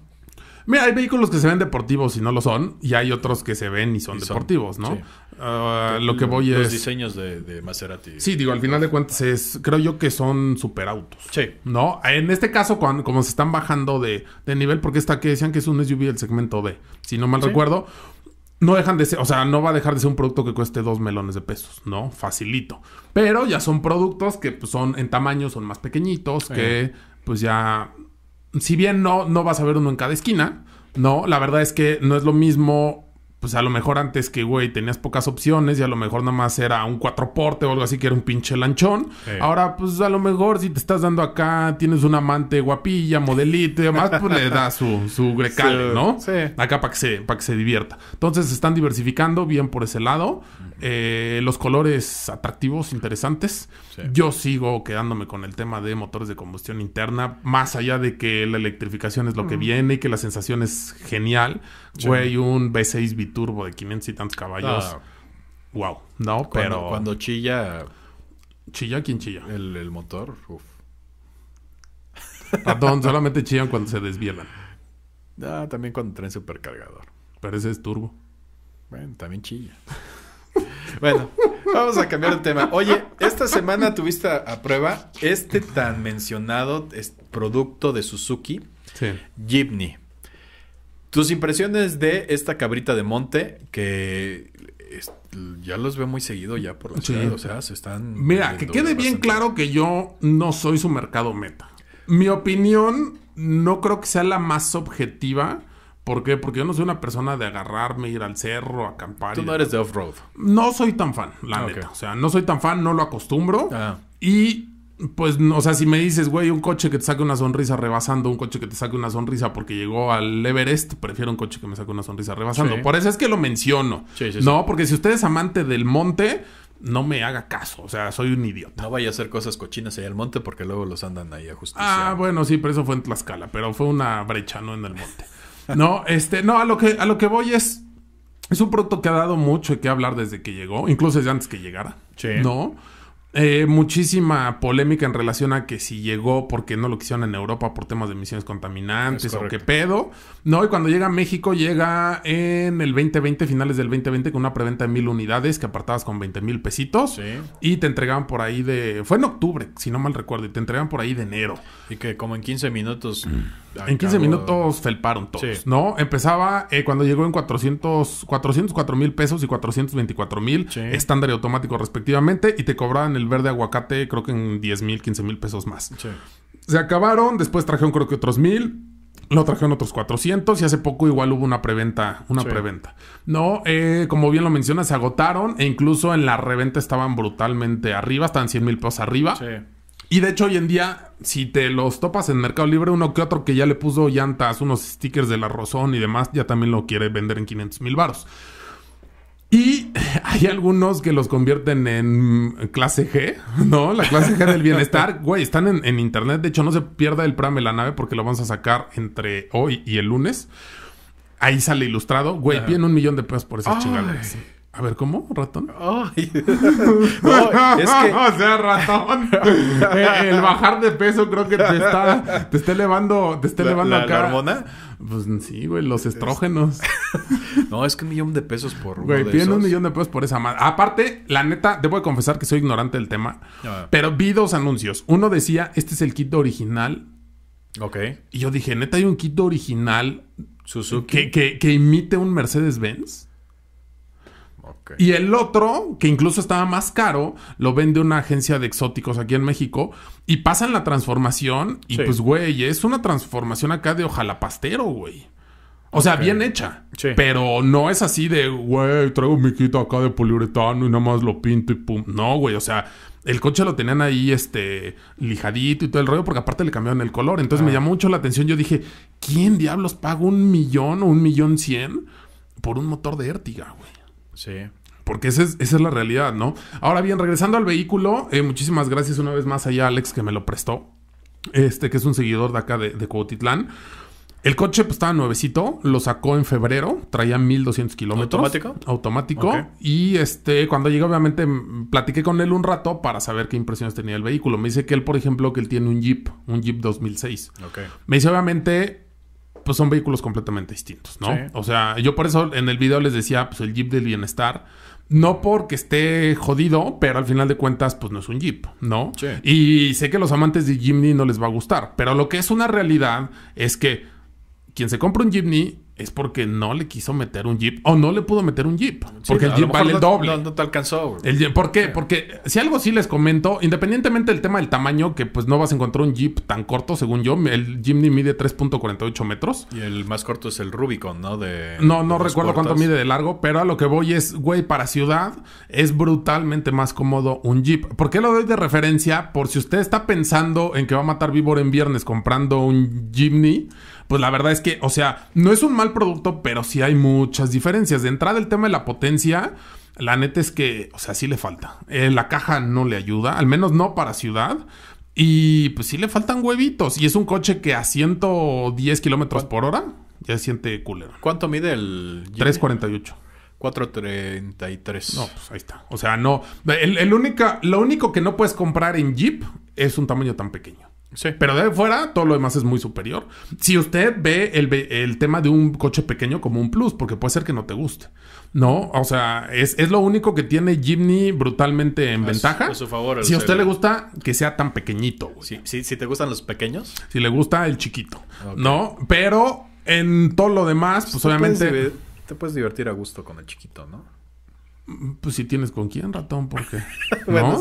Mira, hay vehículos que se ven deportivos y no lo son, y hay otros que se ven y son deportivos, ¿no? Ah, lo que voy es... Los diseños de, Maserati. Sí, digo, al final de cuentas es... Creo yo que son superautos. Sí. ¿No? En este caso, cuando, como se están bajando de, nivel, porque está que decían que es un SUV del segmento D, si no mal recuerdo, no dejan de ser, o sea, no va a dejar de ser un producto que cueste dos melones de pesos, ¿no? Facilito. Pero ya son productos que pues, son en tamaño, son más pequeñitos, que pues ya si bien no, no vas a ver uno en cada esquina, no, la verdad es que no es lo mismo. Pues a lo mejor antes que, güey, tenías pocas opciones y a lo mejor nada más era un cuatro porte o algo así que era un pinche lanchón. Ahora, pues a lo mejor si te estás dando acá, tienes un amante guapilla, modelito y demás, pues le da su, su grecale, ¿no? Sí. Acá para que, se, para que se divierta. Entonces se están diversificando bien por ese lado. Eh, los colores atractivos, interesantes. Yo sigo quedándome con el tema de motores de combustión interna, más allá de que la electrificación es lo que mm. viene y que la sensación es genial. Güey, un V6 biturbo de 500 y tantos caballos. Wow, ah. no, pero. Cuando chilla. ¿Chilla quién chilla? El, motor, Perdón, solamente chillan cuando se desvielan. Ah, también cuando traen supercargador. Pero ese es turbo. Bueno, también chilla. Bueno, vamos a cambiar de tema. Oye, esta semana tuviste a prueba este tan mencionado producto de Suzuki, sí. Tus impresiones de esta cabrita de monte que ya los veo muy seguido ya por la o sea, se están Mira, que quede bien claro que yo no soy su mercado meta. Mi opinión no creo que sea la más objetiva ¿Por qué? Porque yo no soy una persona de agarrarme, ir al cerro, acampar. Tú no eres de off-road. No soy tan fan, la neta. O sea, no soy tan fan, no lo acostumbro. Ah. Y pues, o sea, si me dices, güey, un coche que te saque una sonrisa rebasando, un coche que te saque una sonrisa porque llegó al Everest, prefiero un coche que me saque una sonrisa rebasando. Por eso es que lo menciono. no, porque si usted es amante del monte, no me haga caso. O sea, soy un idiota. No vaya a hacer cosas cochinas ahí al monte porque luego los andan ahí a Ah, bueno, sí, pero eso fue en Tlaxcala, pero fue una brecha, no en el monte. No, este, no, a lo que, a lo que voy es. Es un producto que ha dado mucho y que hablar desde que llegó, incluso desde antes que llegara. Sí. ¿No? Eh, muchísima polémica en relación a que si llegó porque no lo quisieron en Europa por temas de emisiones contaminantes o qué pedo. No, y cuando llega a México llega en el 2020, finales del 2020, con una preventa de mil unidades que apartabas con 20 mil pesitos. Y te entregaban por ahí de... Fue en octubre, si no mal recuerdo, y te entregaban por ahí de enero. Y que como en 15 minutos... Mm. En 15 minutos felparon todos, ¿no? Empezaba eh, cuando llegó en 400, 404 mil pesos y 424 mil, estándar y automático respectivamente, y te cobraban el el verde aguacate creo que en 10 mil, 15 mil pesos más. Se acabaron, después trajeron creo que otros mil, lo trajeron otros 400 y hace poco igual hubo una preventa, una preventa. No, eh, como bien lo menciona se agotaron e incluso en la reventa estaban brutalmente arriba, estaban 100 mil pesos arriba. Y de hecho hoy en día, si te los topas en Mercado Libre, uno que otro que ya le puso llantas, unos stickers de la Rosón y demás, ya también lo quiere vender en 500 mil varos. Y hay algunos que los convierten en clase G, ¿no? La clase G del bienestar. Güey, están en, internet. De hecho, no se pierda el programa de la nave porque lo vamos a sacar entre hoy y el lunes. Ahí sale ilustrado. Güey, viene un millón de pesos por esas chingaderas. A ver, ¿cómo? ¿Ratón? ¡Ay! es que... o sea, ratón. el bajar de peso creo que te está, te está elevando, te está elevando ¿La hormona? Pues sí, güey, los estrógenos. no, es que un millón de pesos por uno Güey, tiene un millón de pesos por esa madre. Aparte, la neta, debo de confesar que soy ignorante del tema. Pero vi dos anuncios. Uno decía, este es el kit original. Ok. Y yo dije, neta, hay un kit original Suzuki. Que, que, que imite un Mercedes-Benz. Y el otro, que incluso estaba más caro, lo vende una agencia de exóticos aquí en México y pasan la transformación y pues, güey, es una transformación acá de ojalá pastero, güey. O sea, bien hecha. Pero no es así de, güey, traigo mi kit acá de poliuretano y nada más lo pinto y pum. No, güey, o sea, el coche lo tenían ahí, este, lijadito y todo el rollo, porque aparte le cambiaron el color. Entonces me ah. llamó mucho la atención. Yo dije, ¿quién diablos paga un millón o un millón cien por un motor de Ertiga, güey? Sí. Porque esa es, la realidad, ¿no? Ahora bien, regresando al vehículo, eh, muchísimas gracias una vez más allá a Alex que me lo prestó, este que es un seguidor de acá de, de Cuautitlán. El coche pues, estaba nuevecito, lo sacó en febrero, traía 1200 kilómetros. ¿Automático? Automático. Y este, cuando llegó obviamente, platiqué con él un rato para saber qué impresiones tenía el vehículo. Me dice que él, por ejemplo, que él tiene un Jeep, un Jeep 2006. Okay. Me dice, obviamente, pues son vehículos completamente distintos, ¿no? O sea, yo por eso en el video les decía, pues el Jeep del bienestar, no porque esté jodido, pero al final de cuentas, pues no es un Jeep, ¿no? Y sé que los amantes de Jimny no les va a gustar, pero lo que es una realidad es que quien se compra un Jimny es porque no le quiso meter un jeep o no le pudo meter un jeep. porque el jeep vale el doble. No, te alcanzó. El jeep, ¿Por qué? Porque si algo sí les comento, independientemente del tema del tamaño, que pues no vas a encontrar un jeep tan corto, según yo. El Jimny mide 3.48 metros. Y el más corto es el Rubicon, ¿no? De, no, no recuerdo cuánto mide de largo, pero a lo que voy es, güey, para ciudad es brutalmente más cómodo un jeep. ¿Por qué lo doy de referencia? Por si usted está pensando en que va a matar víbor en viernes comprando un Jimny pues la verdad es que, o sea, no es un mal producto, pero sí hay muchas diferencias. De entrada, el tema de la potencia, la neta es que, o sea, sí le falta. Eh, la caja no le ayuda, al menos no para ciudad. Y pues sí le faltan huevitos. Y es un coche que a 110 kilómetros por hora ya siente culero. ¿Cuánto mide el? 348. 433. No, pues ahí está. O sea, no. El, el única, lo único que no puedes comprar en Jeep es un tamaño tan pequeño. Pero de fuera, todo lo demás es muy superior. Si usted ve el, tema de un coche pequeño como un plus, porque puede ser que no te guste. ¿No? O sea, es, es lo único que tiene Jimny brutalmente en ventaja. a su favor. Si a usted le gusta, que sea tan pequeñito. sí Si, si, te gustan los pequeños. Si le gusta, el chiquito. ¿No? Pero en todo lo demás, pues, obviamente... te puedes divertir a gusto con el chiquito, ¿no? Pues si tienes con quién, ratón, porque... ¿No?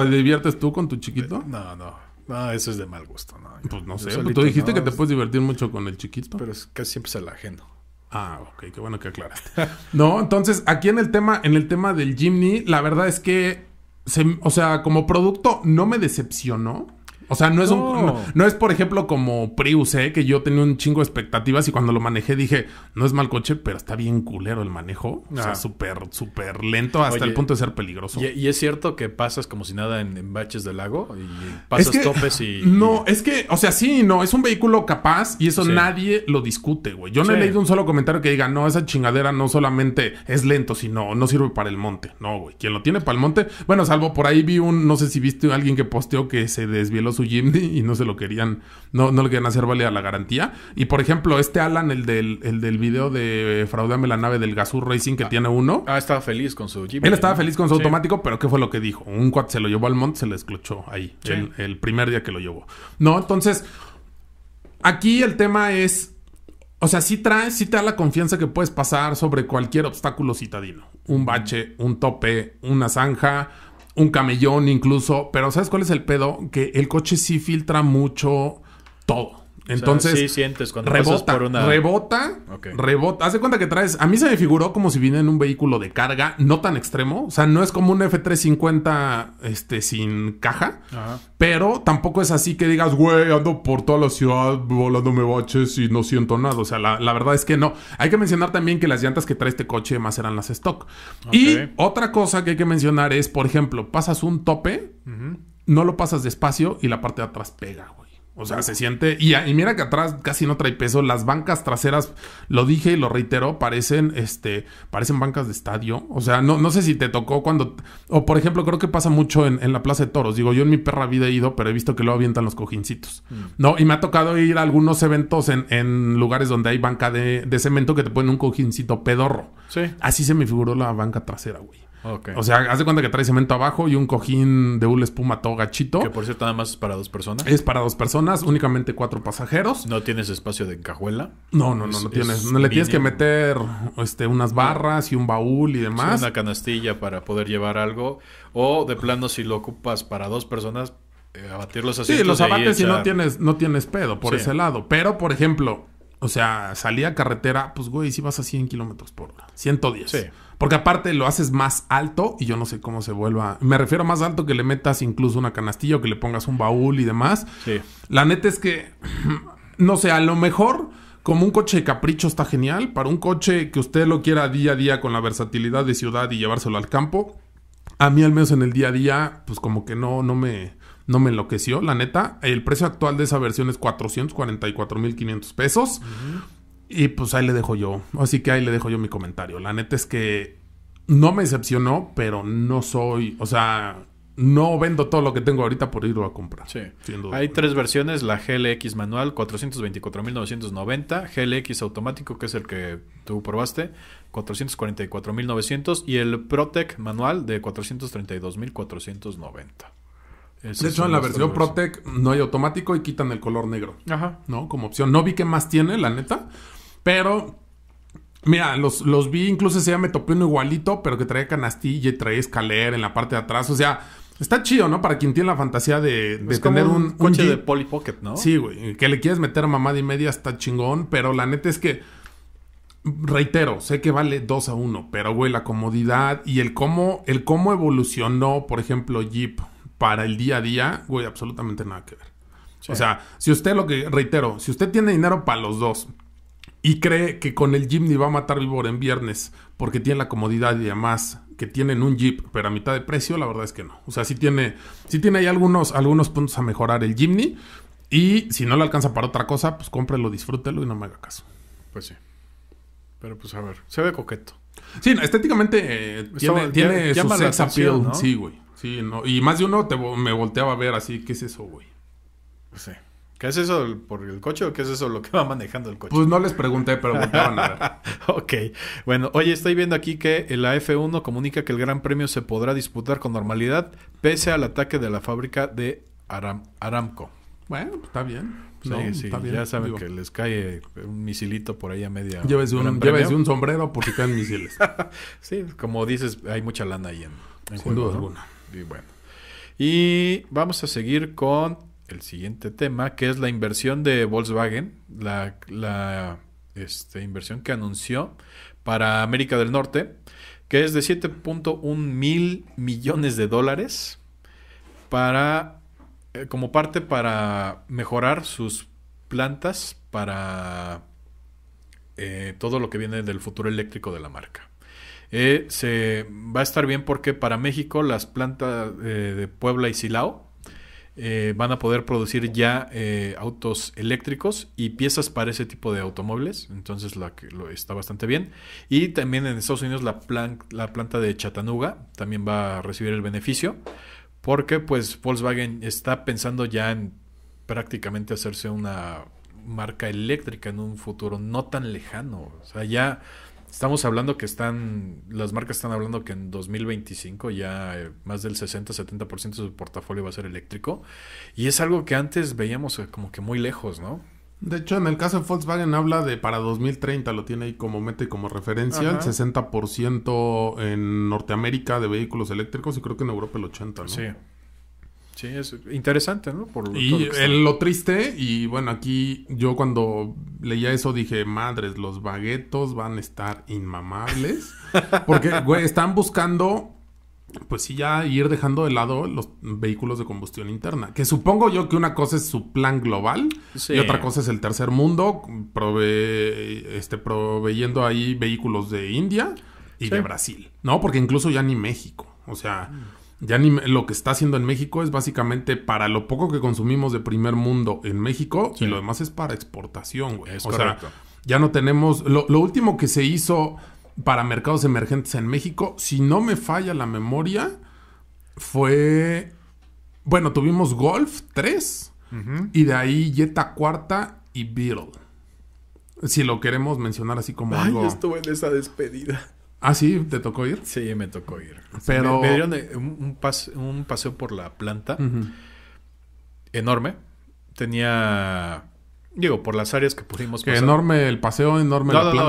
¿te diviertes tú con tu chiquito? No, no. No, ah, eso es de mal gusto, pues no sé, tú dijiste que te puedes divertir mucho con el chiquito. Pero es, casi siempre es la ajeno. Ah, ok, qué bueno que aclaraste. no, entonces aquí en el tema, en el tema del Jimny, la verdad es que, se, o sea, como producto no me decepcionó. O sea, no es, Un, no, es por ejemplo como Prius, ¿eh? que yo tenía un chingo de expectativas y cuando lo manejé dije, no es mal coche, pero está bien culero el manejo. O sea, ah. súper, súper lento hasta el punto de ser peligroso. Y, es cierto que pasas como si nada en, baches del lago y pasas topes y... No, es que, o sea, sí, no, es un vehículo capaz y eso nadie lo discute, güey. Yo no he leído un solo comentario que diga, no, esa chingadera no solamente es lento, sino no sirve para el monte. No, güey, quien lo tiene para el monte, bueno, salvo por ahí vi un, no sé si viste alguien que posteó que se desvió su Jimny y no se lo querían, no, no le querían hacer a la garantía. Y por ejemplo, este Alan, el del, el video de Fraudeame la nave del Gazoo Racing que ah. tiene uno. Ah, estaba feliz con su Jimny. Él estaba feliz con su automático, pero ¿qué fue lo que dijo? Un cuat se lo llevó al monte, se le esclochó ahí, el, el primer día que lo llevó. No, entonces, aquí el tema es... O sea, sí trae, sí te da la confianza que puedes pasar sobre cualquier obstáculo citadino. Un bache, un tope, una zanja, un camellón incluso, pero ¿sabes cuál es el pedo? Que el coche sí filtra mucho todo. Entonces, cuando rebota, una... rebota, rebota. Hace cuenta que traes, a mí se me figuró como si viniera en un vehículo de carga, no tan extremo, o sea, no es como un F350 este sin caja, pero tampoco es así que digas, "Güey, ando por toda la ciudad volándome baches y no siento nada", o sea, la, verdad es que no. Hay que mencionar también que las llantas que trae este coche más eran las stock. Y otra cosa que hay que mencionar es, por ejemplo, pasas un tope, no lo pasas despacio y la parte de atrás pega, güey. O sea, se siente. Y, mira que atrás casi no trae peso. Las bancas traseras, lo dije y lo reitero, parecen, este, parecen bancas de estadio. O sea, no, no sé si te tocó cuando. O por ejemplo, creo que pasa mucho en, en la Plaza de Toros. Digo, yo en mi perra vida he ido, pero he visto que lo avientan los cojincitos. Mm. No, y me ha tocado ir a algunos eventos en, en lugares donde hay banca de, de, cemento que te ponen un cojincito pedorro. Sí. Así se me figuró la banca trasera, güey. O sea, haz de cuenta que trae cemento abajo y un cojín de una espuma todo gachito. Que por cierto, nada más es para dos personas. Es para dos personas, únicamente cuatro pasajeros. ¿No tienes espacio de cajuela? No, no, no, no tienes. No le tienes que meter este, unas barras y un baúl y demás. una canastilla para poder llevar algo. O de plano, si lo ocupas para dos personas, eh, abatirlos así. los Sí, los abates y no tienes, no tienes pedo por ese lado. Pero, por ejemplo, o sea, salía carretera, pues güey, si vas a 100 kilómetros por hora, 110. Sí. Porque aparte lo haces más alto y yo no sé cómo se vuelva. Me refiero más alto que le metas incluso una canastilla o que le pongas un baúl y demás. La neta es que, no sé, a lo mejor como un coche de capricho está genial. Para un coche que usted lo quiera día a día con la versatilidad de ciudad y llevárselo al campo. A mí al menos en el día a día, pues como que no, no me... No me enloqueció, la neta. El precio actual de esa versión es 444.500 pesos. Y pues ahí le dejo yo. Así que ahí le dejo yo mi comentario. La neta es que no me decepcionó, pero no soy, o sea, no vendo todo lo que tengo ahorita por irlo a comprar. Sí. Hay tres versiones, la GLX manual 424.990, GLX automático que es el que tú probaste 444.900 y el Protec manual de 432.490 de hecho, en la versión Protec no hay automático y quitan el color negro. Ajá. ¿No? Como opción. No vi qué más tiene, la neta. Pero Mira, los, los, vi, incluso ese ya me topé uno igualito, pero que traía canastilla y traía escalera en la parte de atrás. O sea, está chido, ¿no? Para quien tiene la fantasía de, tener un, un coche de Polly Pocket, ¿no? Sí, güey. Que le quieres meter a mamada y media está chingón, pero la neta es que, reitero, sé que vale 2 a 1, pero güey, la comodidad y el cómo, el cómo evolucionó, por ejemplo, Jeep para el día a día, güey, absolutamente nada que ver. O sea, si usted lo que, reitero, si usted tiene dinero para los dos y cree que con el Jimny va a matar víbora en viernes porque tiene la comodidad y además que tienen un Jeep, pero a mitad de precio, la verdad es que no. O sea, Si tiene, Si tiene ahí algunos, algunos puntos a mejorar el Jimny. Y si no le alcanza para otra cosa, pues cómprelo, disfrútelo y no me haga caso. Pues sí. Pero pues a ver, se ve coqueto. Sí, estéticamente tiene, tiene su Sí, güey. Sí, no. Y más de uno te, me volteaba a ver así, ¿qué es eso, güey? Pues ¿Qué es eso por el coche o qué es eso lo que va manejando el coche? Pues no les pregunté, pero volteaban a ver. ok. Bueno, oye, estoy viendo aquí que la F1 comunica que el Gran Premio se podrá disputar con normalidad pese al ataque de la fábrica de Aramco. Bueno, está bien. Sí, sí, ya saben que les cae un misilito por ahí a media. Llévese un, un sombrero porque caen misiles. sí, como dices, hay mucha lana ahí en, Sin duda alguna y bueno. Y vamos a seguir con el siguiente tema, que es la inversión de Volkswagen, la, este, inversión que anunció para América del Norte, que es de 7.1 mil millones de dólares para, eh, como parte para mejorar sus plantas para eh, todo lo que viene del futuro eléctrico de la marca. Eh, se va a estar bien porque para México las plantas eh, de Puebla y Silao eh, van a poder producir ya autos eléctricos y piezas para ese tipo de automóviles. Entonces la lo, está bastante bien. Y también en Estados Unidos la, la planta de Chattanooga también va a recibir el beneficio porque pues Volkswagen está pensando ya en prácticamente hacerse una marca eléctrica en un futuro no tan lejano. O sea, ya Estamos hablando que están, las marcas están hablando que en 2025 ya eh, más del 60-70% de su portafolio va a ser eléctrico. Y es algo que antes veíamos eh, como que muy lejos, ¿no? De hecho, en el caso de Volkswagen habla de para 2030, lo tiene ahí como meta y como referencia, el 60% en Norteamérica de vehículos eléctricos y creo que en Europa el 80%, ¿no? Sí. Sí, es interesante, ¿no? Por y el, lo triste, y bueno, aquí yo cuando leía eso dije, madres, los baguetos van a estar inmamables. Porque, güey, están buscando, pues sí, ya ir dejando de lado los vehículos de combustión interna. Que supongo yo que una cosa es su plan global y otra cosa es el tercer mundo, prove este, proveyendo ahí vehículos de India y de Brasil, ¿no? Porque incluso ya ni México, o sea... Mm ya ni lo que está haciendo en México es básicamente para lo poco que consumimos de primer mundo en México y lo demás es para exportación, güey. o sea, ya no tenemos. Lo, último que se hizo para mercados emergentes en México, si no me falla la memoria, fue. Bueno, tuvimos Golf 3 y de ahí Jetta cuarta y Beetle. Si lo queremos mencionar así como Ay, Yo estuve en esa despedida. Ah, sí, ¿te tocó ir? Sí, me tocó ir. Pero... Me, dieron eh, un, paseo por la planta. Enorme. Tenía Digo, por las áreas que pudimos pasar. Enorme el paseo, enorme la, planta,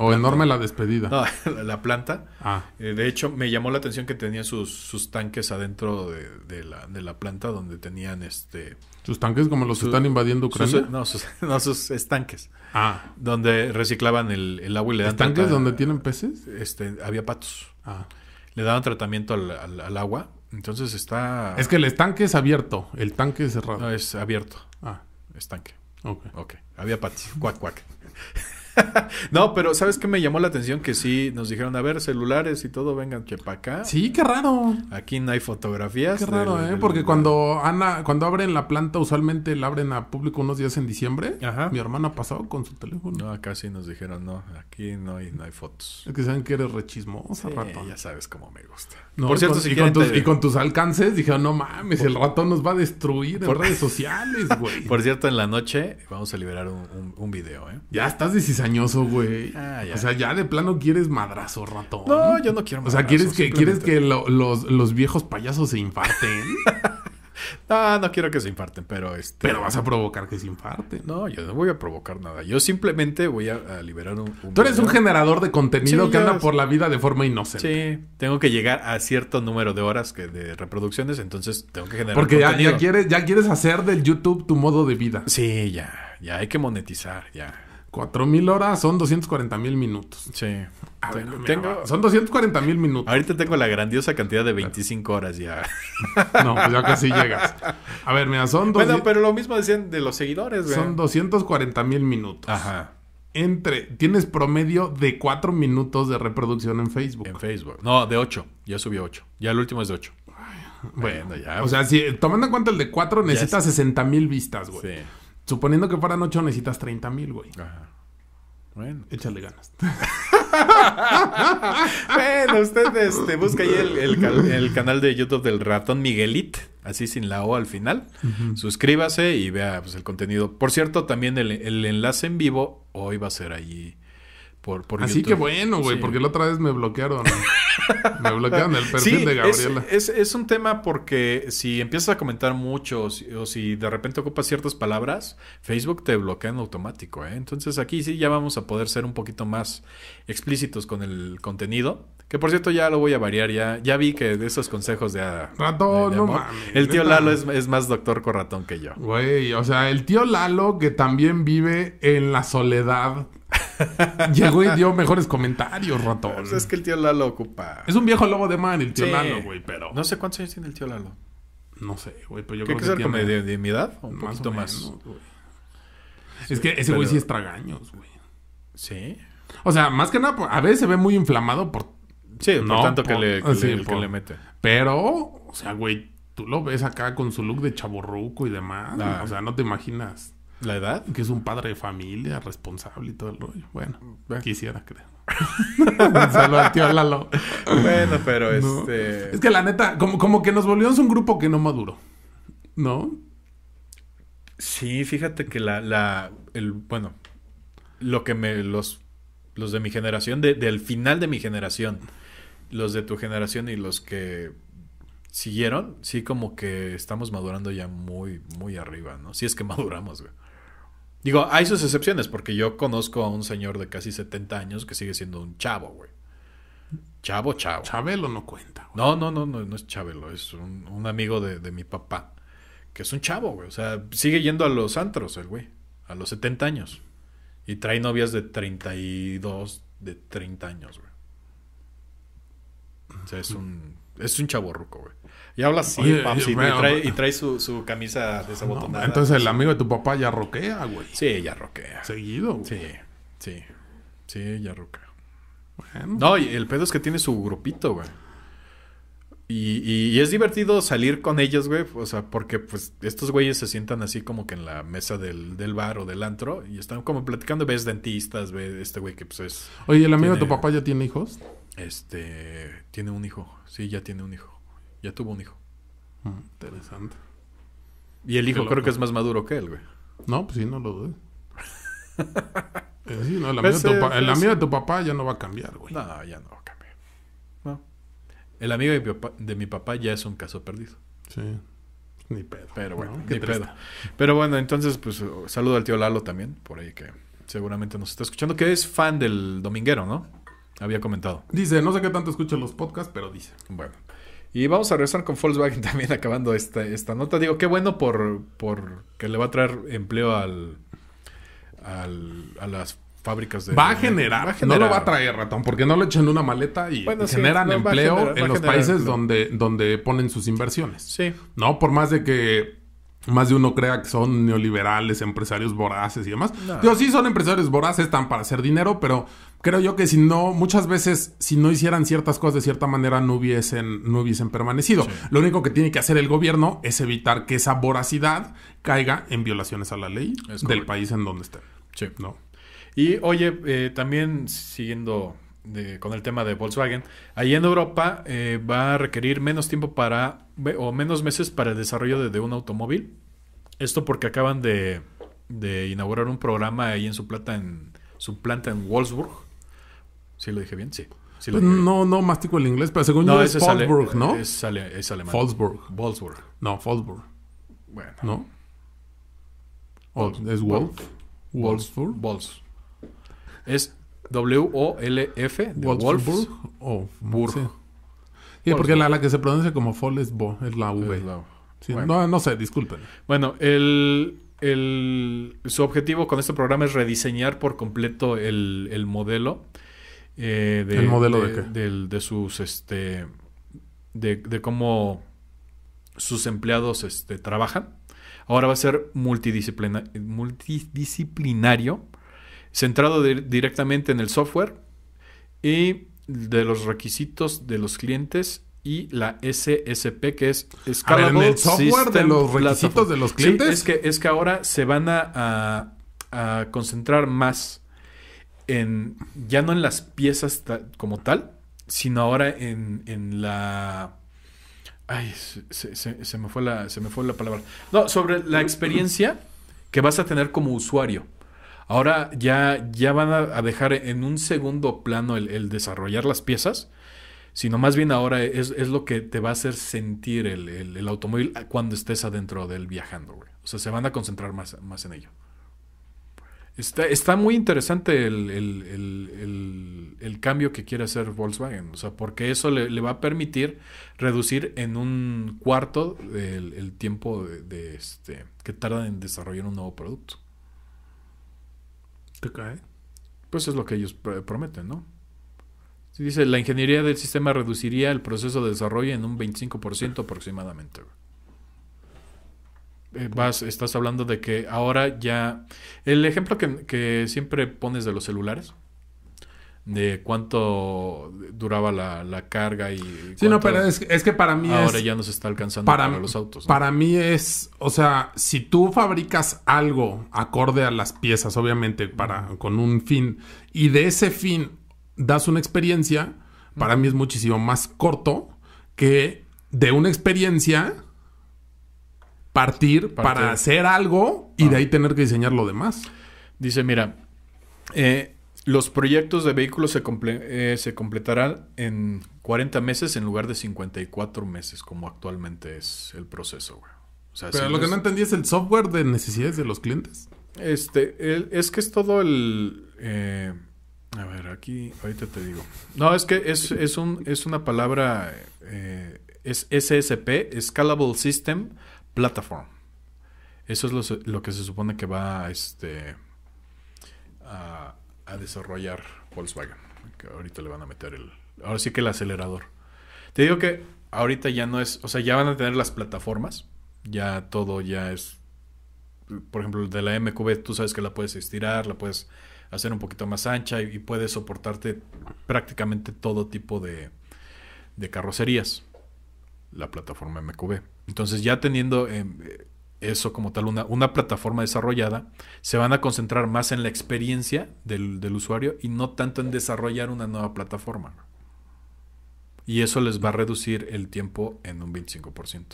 o enorme, la despedida. la planta. Ah. Eh, de hecho, me llamó la atención que tenía sus, sus tanques adentro de, de, la, planta donde tenían este... ¿Sus tanques como los que están invadiendo Ucrania? no, sus, estanques. Ah. Donde reciclaban el, agua y le dan... ¿Estanques donde tienen peces? Este, había patos. Ah. Le daban tratamiento al, al, al agua. Entonces está... Es que el estanque es abierto, el tanque es cerrado. No, es abierto. Ah estanque. Ok. Okay. Había patio. Cuac, cuac. no, pero ¿sabes qué me llamó la atención? Que sí nos dijeron, a ver, celulares y todo, vengan chepa acá. Sí, qué raro. Aquí no hay fotografías. Qué raro, ¿eh? Porque cuando Ana, cuando abren la planta, usualmente la abren a público unos días en diciembre. Ajá. Mi hermana ha pasado con su teléfono. No, acá sí nos dijeron, no, aquí no hay, no hay fotos. Es que saben que eres rechismosa, rato. Ya sabes cómo me gusta. por cierto, si y, con tus, y con tus alcances dijeron, no mames, el ratón nos va a destruir por... en redes sociales, güey. por cierto, en la noche vamos a liberar un, un, un video, ¿eh? Ya estás 16 cizañoso, güey. Ah, o sea, ya de plano quieres madrazo, ratón. No, yo no quiero madrazo. O sea, ¿quieres que, ¿quieres que los, viejos payasos se infarten? No, no quiero que se infarten, pero este. Pero vas a provocar que se infarten. No, yo no voy a provocar nada. Yo simplemente voy a, liberar un, Tú eres un generador de contenido que anda por la vida de forma inocente. Sí, tengo que llegar a cierto número de horas que de reproducciones, entonces tengo que generar. Porque ya, quieres, ya quieres hacer del YouTube tu modo de vida. Sí, ya. Ya hay que monetizar, ya mil horas son 240 mil minutos. Sí. tengo, son 240 mil minutos. Ahorita tengo la grandiosa cantidad de 25 horas ya. No, pues ya casi llegas. A ver, mira, son... Dos... Bueno, pero lo mismo decían de los seguidores, güey. Son 240 mil minutos. Ajá. Entre... Tienes promedio de 4 minutos de reproducción en Facebook. En Facebook. No, de 8. Ya subió 8. Ya el último es de 8. bueno, ya. O sea, si tomando en cuenta el de 4, necesitas 60 mil vistas, güey. Sí. Suponiendo que para noche necesitas 30 mil, güey. Ajá. Bueno. Échale ganas. bueno, usted este, busca ahí el, canal de YouTube del ratón Miguelit, así sin la O al final. Suscríbase y vea pues, el contenido. Por cierto, también el, el enlace en vivo hoy va a ser allí Así que bueno, güey, porque la otra vez me bloquearon. me bloquearon el perfil de Gabriela. Es, un tema porque si empiezas a comentar mucho o si, de repente ocupas ciertas palabras, Facebook te bloquea en automático. ¿eh? Entonces aquí sí ya vamos a poder ser un poquito más explícitos con el contenido. Que por cierto ya lo voy a variar, ya, ya vi que de esos consejos de... Ratón, no mames. El tío Lalo es, más doctor con ratón que yo. Güey, o sea, el tío Lalo que también vive en la soledad. Llegó y dio mejores comentarios, ratón. Pues es que el tío Lalo ocupa... Es un viejo lobo de man, el tío Lalo, güey, pero... No sé cuántos años tiene el tío Lalo. No sé, güey, pero yo creo, que... tiene... de, de, mi edad o un más poquito o menos, más. Güey. es que ese güey sí es tragaños, güey. Sí. O sea, más que nada, pues, a veces se ve muy inflamado por Sí, no, tanto que, le, ah, que, mete. Pero, o sea, güey, tú lo ves acá con su look de chaburruco y demás. O sea, no te imaginas. ¿La edad? Que es un padre de familia, responsable y todo el rollo. Bueno, eh. quisiera creer. Salud Bueno, pero este. Es que la neta, como, como que nos volvimos un grupo que no maduró. ¿No? Sí, fíjate que la, el, bueno, lo que me, los, los de mi generación, de, del final de mi generación, los de tu generación y los que siguieron, sí como que estamos madurando ya muy, muy arriba, ¿no? Si es que maduramos, güey. Digo, hay sus excepciones, porque yo conozco a un señor de casi 70 años que sigue siendo un chavo, güey. Chavo, chavo. Chabelo no cuenta. No, no, no, no, no es Chabelo, es un, amigo de, de, mi papá, que es un chavo, güey. O sea, sigue yendo a los antros, el güey, a los 70 años. Y trae novias de 32, de 30 años, güey. O sea, es un, es un chaborruco, güey. Y habla así, eh, y, trae, su, su camisa desabotonada. entonces el amigo de tu papá ya roquea, güey. Sí, ya roquea. Seguido, Sí, sí. Sí, ya roquea. Bueno. No, y el pedo es que tiene su grupito, güey. Y, y, es divertido salir con ellos, güey. O sea, porque pues estos güeyes se sientan así como que en la mesa del, del bar o del antro y están como platicando. Ves dentistas, ves este güey que pues es. Oye, ¿el amigo de tu papá ya tiene hijos? Este, tiene un hijo, sí, ya tiene un hijo, ya tuvo un hijo. Mm. interesante. Y el hijo creo que es más maduro que él, güey. No, pues sí, no lo dudo. Eh, pues pues el amigo de tu papá ya no va a cambiar, güey. No, ya no va a cambiar. No. El amigo de mi papá, ya es un caso perdido. Sí. Ni pedo. Pero bueno, ni pedo. Pero bueno, entonces, pues saludo al tío Lalo también, por ahí que seguramente nos está escuchando, que es fan del Dominguero, ¿no? había comentado. Dice, no sé qué tanto escucha los podcasts, pero dice. Bueno. Y vamos a regresar con Volkswagen también acabando esta, esta nota. Digo, qué bueno por, por que le va a traer empleo al, al a las fábricas de... Va a, generar, no lo va a traer ratón, porque no lo echan una maleta y generan empleo en los países donde, donde ponen sus inversiones. Sí. No, por más de que más de uno crea que son neoliberales, empresarios voraces y demás. Yo sí son empresarios voraces, están para hacer dinero, pero creo yo que si no, muchas veces, si no hicieran ciertas cosas de cierta manera, no hubiesen, no hubiesen permanecido. Lo único que tiene que hacer el gobierno es evitar que esa voracidad caiga en violaciones a la ley del país en donde esté. Sí. ¿No? Y oye, eh, también siguiendo con el tema de Volkswagen, ahí en Europa eh, va a requerir menos tiempo para, o menos meses para el desarrollo de, un automóvil. Esto porque acaban de, inaugurar un programa ahí en su planta en, su planta en Wolfsburg, ¿Sí lo dije bien? Sí. Pues no, no mastico el inglés, pero según no, yo es Falsburg, ¿no? Es, ale, es alemán. Falsburg. No, Falsburg. Bueno. ¿No? Oh, ¿Es Wolf? Wolfsburg. Wolfs. Es W-O-L-F de Wolfsburg. O Burg. Sí, porque la, la, que se pronuncia como Foll es la V. no, no sé, disculpen. Bueno, el, el, su objetivo con este programa es rediseñar por completo el, el modelo eh, ¿El modelo de, qué? Este, de, cómo sus empleados este, trabajan. Ahora va a ser multidisciplinario, centrado directamente en el software y de los requisitos de los clientes y la SSP, que es Scalable software de los requisitos de los clientes. es que, es que ahora se van a concentrar más en, ya no en las piezas como tal, sino ahora en, la... Ay, se, me fue la, se me fue la palabra. No, sobre la experiencia que vas a tener como usuario. Ahora ya, ya van a, dejar en un segundo plano el, desarrollar las piezas, sino más bien ahora es, lo que te va a hacer sentir el, automóvil cuando estés adentro del viajando. O sea, se van a concentrar más, más en ello. Está, muy interesante el, cambio que quiere hacer Volkswagen, o sea, porque eso le, va a permitir reducir en un cuarto el, tiempo de, este, que tarda en desarrollar un nuevo producto. ¿Te cae? Pues es lo que ellos prometen, ¿no? Dice, la ingeniería del sistema reduciría el proceso de desarrollo en un 25% aproximadamente. Eh, vas, estás hablando de que ahora ya. El ejemplo que, que siempre pones de los celulares, de cuánto duraba la, la carga y. Sí, no, pero es, es que para mí. Ahora ya no se está alcanzando para, los autos. Para mí es. O sea, si tú fabricas algo acorde a las piezas, obviamente, para, con un fin, y de ese fin das una experiencia, para mí es muchísimo más corto que de una experiencia partir, para hacer algo y de ahí tener que diseñar lo demás. Dice, mira, eh, los proyectos de vehículos se, eh, se, completarán en 40 meses en lugar de 54 meses, como actualmente es el proceso. Pero lo que no entendí es el software de necesidades de los clientes. Este, es que es todo el. Eh, a ver, aquí, ahorita te digo. No, es que es, es, un, una palabra. es SSP, Scalable System ...plataforma... Eso es lo, que se supone que va este, a, este, a, desarrollar Volkswagen. Que ahorita le van a meter el... Ahora sí que el acelerador. Te digo que ahorita ya no es... O sea, ya van a tener las plataformas. Ya todo ya es... Por ejemplo, de la MQB tú sabes que la puedes estirar, la puedes hacer un poquito más ancha y, puedes soportarte prácticamente todo tipo de, de carrocerías la plataforma MQB. Entonces ya teniendo eh, eso como tal, una, una, plataforma desarrollada, se van a concentrar más en la experiencia del, usuario y no tanto en desarrollar una nueva plataforma. Y eso les va a reducir el tiempo en un 25%.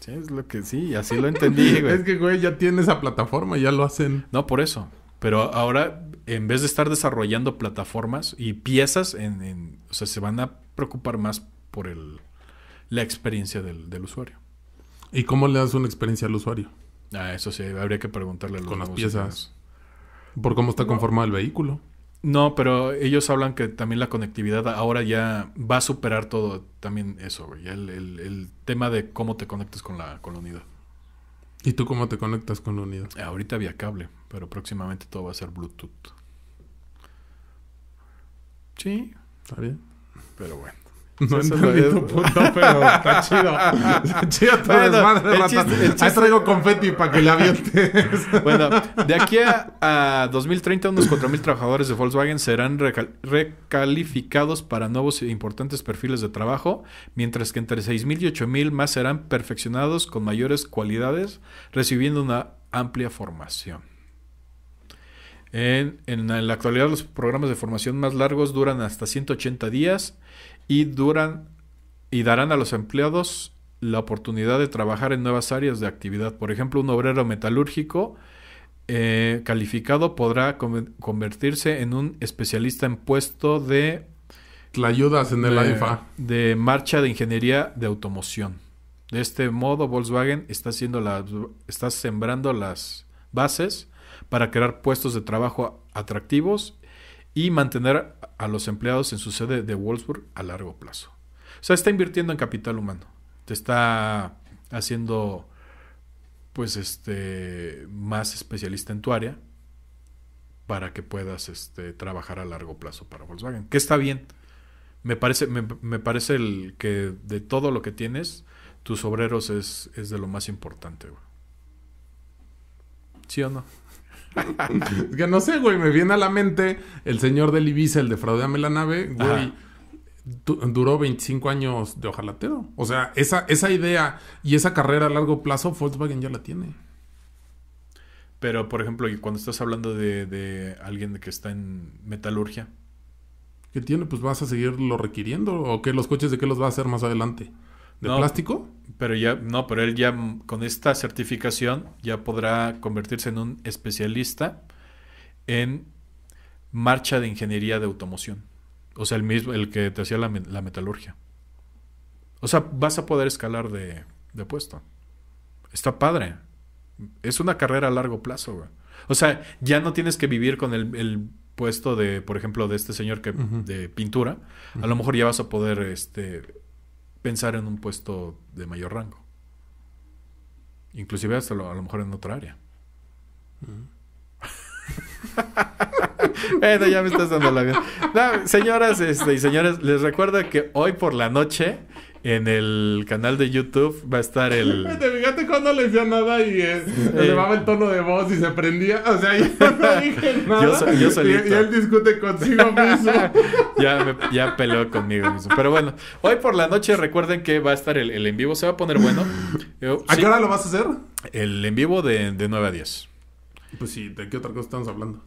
Sí, es lo que sí, así lo entendí, es que, güey, ya tiene esa plataforma, ya lo hacen. No, por eso. Pero ahora, en vez de estar desarrollando plataformas y piezas, en, o sea, se van a preocupar más por el, la experiencia del, usuario. ¿Y cómo le das una experiencia al usuario? Ah, eso sí, habría que preguntarle a los Con las piezas. Por cómo está conformado el vehículo. No, pero ellos hablan que también la conectividad ahora ya va a superar todo también eso, güey. El, tema de cómo te conectas con la, con unidad. ¿Y tú cómo te conectas con la unidad? Ahorita vía cable, pero próximamente todo va a ser Bluetooth. Sí. Está bien. Pero bueno. No he tu punto, pero está chido. Está chido tu el confeti para que la avientes. Bueno, de aquí a, 2030, unos 4.000 trabajadores de Volkswagen serán recalificados para nuevos e importantes perfiles de trabajo, mientras que entre 6.000 y 8.000 más serán perfeccionados con mayores cualidades, recibiendo una amplia formación. En, en, la actualidad los programas de formación más largos duran hasta 180 días y duran y darán a los empleados la oportunidad de trabajar en nuevas áreas de actividad. Por ejemplo, un obrero metalúrgico eh, calificado podrá convertirse en un especialista en puesto de... La marcha de ingeniería de automoción. De este modo, Volkswagen está, haciendo las, está sembrando las bases para crear puestos de trabajo atractivos y mantener a los empleados en su sede de Wolfsburg a largo plazo. O sea, está invirtiendo en capital humano. Te está haciendo pues este más especialista en tu área para que puedas este, trabajar a largo plazo para Volkswagen. Que está bien. Me parece, me, parece el que de todo lo que tienes, tus obreros es, es de lo más importante. ¿Sí o no? es que no sé, güey, me viene a la mente el señor del Ibiza, el de Fraudeame la nave, güey. duró 25 años de ojalatero. O sea, esa, esa idea y esa carrera a largo plazo, Volkswagen ya la tiene. Pero, por ejemplo, cuando estás hablando de, de alguien que está en metalurgia. ¿Qué tiene? Pues vas a seguirlo requiriendo. ¿O qué? los coches de qué los va a hacer más adelante? ¿De plástico? Pero ya, no, pero él ya con esta certificación ya podrá convertirse en un especialista en marcha de ingeniería de automoción. O sea, el mismo, el que te hacía la, metalurgia. O sea, vas a poder escalar de, de puesto. Está padre. Es una carrera a largo plazo, güey. O sea, ya no tienes que vivir con el, puesto de, por ejemplo, de este señor que de pintura. A lo mejor ya vas a poder este, pensar en un puesto de mayor rango. Inclusive hasta a lo mejor en otra área. Mm. bueno, ya me estás dando la vida. señoras este, y señores, les recuerdo que hoy por la noche en el canal de YouTube va a estar el. Te fíjate cuando le decía nada y le eh, eh, elevaba el tono de voz y se prendía. O sea, yo no dije nada. Yo, Y, él discute consigo mismo. ya, ya peleó conmigo mismo. Pero bueno, hoy por la noche recuerden que va a estar el, en vivo. Se va a poner bueno. Eh, ¿A qué hora lo vas a hacer? El en vivo de, de 9 a 10. Pues sí, ¿de qué otra cosa estamos hablando?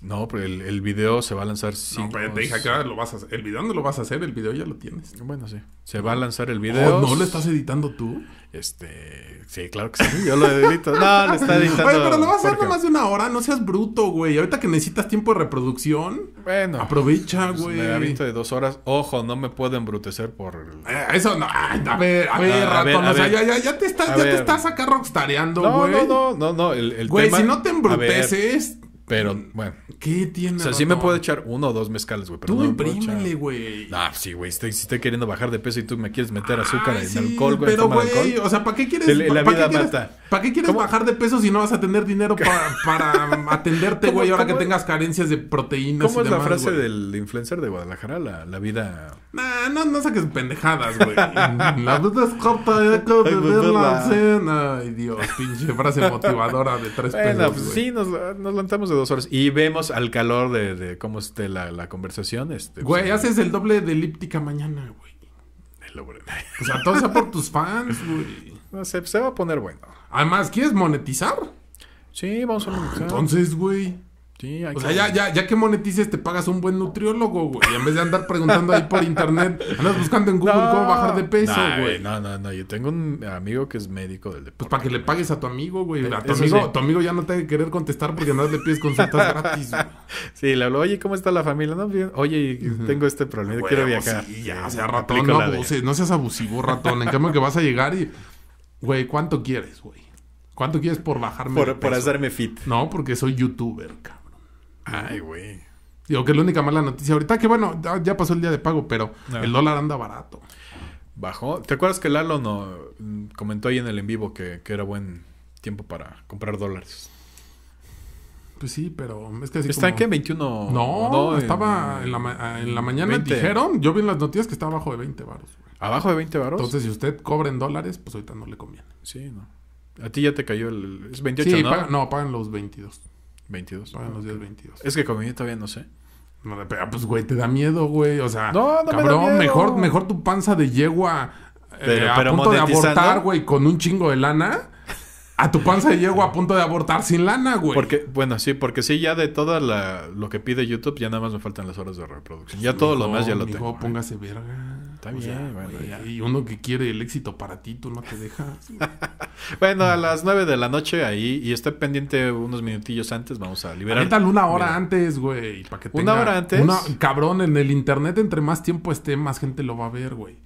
no, pero el, video se va a lanzar. sí. no, pero te dije ahora lo vas a hacer. El video no lo vas a hacer, el video ya lo tienes. Bueno, sí. Se va a lanzar el ¿Oh, video. ¿No lo estás editando tú? Este. Sí, claro que sí. Yo lo edito. no, no está editando. pero lo vas a hacer más de una hora. No seas bruto, güey. Ahorita que necesitas tiempo de reproducción. Bueno. Aprovecha, pues, güey. me visto de dos horas. Ojo, no me puedo embrutecer por. Eh, eso no. a ver, a ver, ya, ya, ya, te estás, ya te estás acá rockstareando, güey. No, no, no, no, El, güey, si no te embruteces pero, mm, bueno. ¿Qué tiene? O sea, sí me puedo echar uno o dos mezcales, güey. Pero tú no imprímele, güey. Ah, sí, güey. Estoy, estoy queriendo bajar de peso y tú me quieres meter azúcar en alcohol, güey. Pero, güey, o sea, ¿para qué quieres? la vida mata. ¿Para qué quieres bajar de peso si no vas a tener dinero para atenderte, güey, ahora que tengas carencias de proteínas ¿Cómo es la frase del influencer de Guadalajara? La, la vida... no, no saques pendejadas, güey. la vida es corta, de beber pues, la cena. Ay, Dios, pinche frase motivadora de tres bueno, pues sí, nos, nos lanzamos de horas. Y vemos al calor de, cómo esté la, conversación. Este, pues, güey, haces el doble de elíptica mañana, güey. El doble. O sea, todo sea por tus fans, güey. No pues, se va a poner bueno. Además, ¿quieres monetizar? Sí, vamos a monetizar. Entonces, güey. Sí, o sea, ya, ya, ya que monetices, te pagas un buen nutriólogo, güey. En vez de andar preguntando ahí por internet, andas buscando en Google cómo bajar de peso, güey. no, no, no. Yo tengo un amigo que es médico del Pues para que le pagues a tu amigo, güey. Eh, a tu amigo, tu amigo ya no te va a querer contestar porque nada le pides consultas gratis, güey. Sí, le hablo. oye, ¿cómo está la familia? No, Oye, tengo este problema, quiero viajar. Sí, ya, o sea, ratón, no no seas abusivo, ratón. En cambio que vas a llegar y, güey, ¿cuánto quieres, güey? ¿Cuánto quieres por bajarme? de peso? por hacerme fit. No, porque soy youtuber, cabrón. Ay, güey. Digo que la única mala noticia ahorita, que bueno, ya pasó el día de pago, pero ah. el dólar anda barato. Bajó. ¿Te acuerdas que Lalo no, mm, comentó ahí en el en vivo que, era buen tiempo para comprar dólares? Pues sí, pero es que ¿Está en qué? 21. No, no estaba en, la ah, en la, mañana. Dijeron, yo vi en las noticias que estaba abajo de 20 varos. ¿Abajo de 20 varos? Entonces, si usted cobra en dólares, pues ahorita no le conviene. Sí, no. A ti ya te cayó el... Es 28, sí, ¿no? no, pagan los 22. 22. los días 22. Es que conmigo todavía no sé. No, pues, güey, te da miedo, güey. O sea, cabrón, mejor, mejor tu panza de yegua eh, a punto de abortar, güey, con un chingo de lana. A tu panza de yegua a punto de abortar sin lana, güey. Porque, bueno, sí, porque sí, ya de todo lo que pide YouTube, ya nada más me faltan las horas de reproducción. Ya todo lo demás ya lo tengo. Póngase verga. Y uno que quiere el éxito para ti, tú no te dejas. bueno, a las nueve de la noche ahí, y esté pendiente unos minutillos antes, vamos a liberar. tal una hora antes, güey. Una hora antes. cabrón, en el internet, entre más tiempo esté, más gente lo va a ver, güey.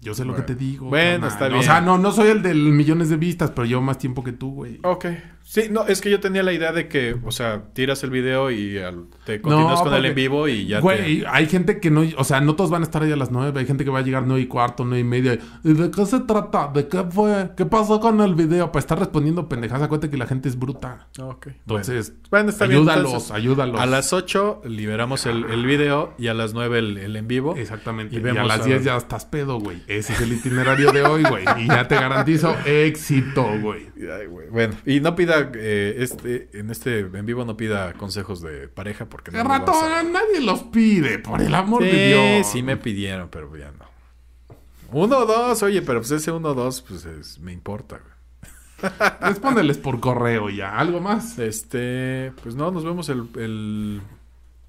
Yo sé lo que te digo. Bueno, está bien. O sea, no, no soy el de millones de vistas, pero llevo más tiempo que tú, güey. Ok, Sí, no, es que yo tenía la idea de que, o sea, tiras el video y te continúas con el en vivo y ya Güey, hay gente que no, o sea, no todos van a estar ahí a las nueve, hay gente que va a llegar nueve y cuarto, nueve y media. ¿Y de qué se trata? ¿De qué fue? ¿Qué pasó con el video? Para estar respondiendo pendejadas. acuérdate que la gente es bruta. Ah, ok. Entonces, bueno, está ayúdalos, bien, ayúdalos. A las ocho liberamos el, video y a las nueve el, en vivo. Exactamente. Y, a las diez ya estás pedo, güey. Ese es el itinerario de hoy, güey. Y ya te garantizo éxito, güey. güey. Bueno, y no pida eh, este, en este en vivo no pida consejos de pareja porque no. Ratón, nadie los pide, por el amor de Dios. Sí, me pidieron, pero ya no. Uno, dos, oye, pero pues ese uno, dos, pues me importa, güey. Respóndeles por correo ya, algo más. Este, pues no, nos vemos el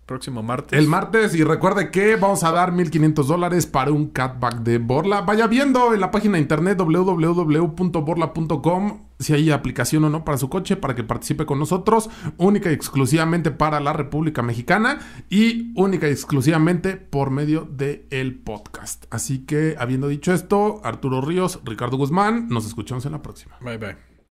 próximo martes. El martes, y recuerde que vamos a dar 1500 dólares para un catback de Borla. Vaya viendo en la página de internet www.borla.com si hay aplicación o no para su coche para que participe con nosotros, única y exclusivamente para la República Mexicana y única y exclusivamente por medio de el podcast. Así que, habiendo dicho esto, Arturo Ríos, Ricardo Guzmán, nos escuchamos en la próxima. Bye bye.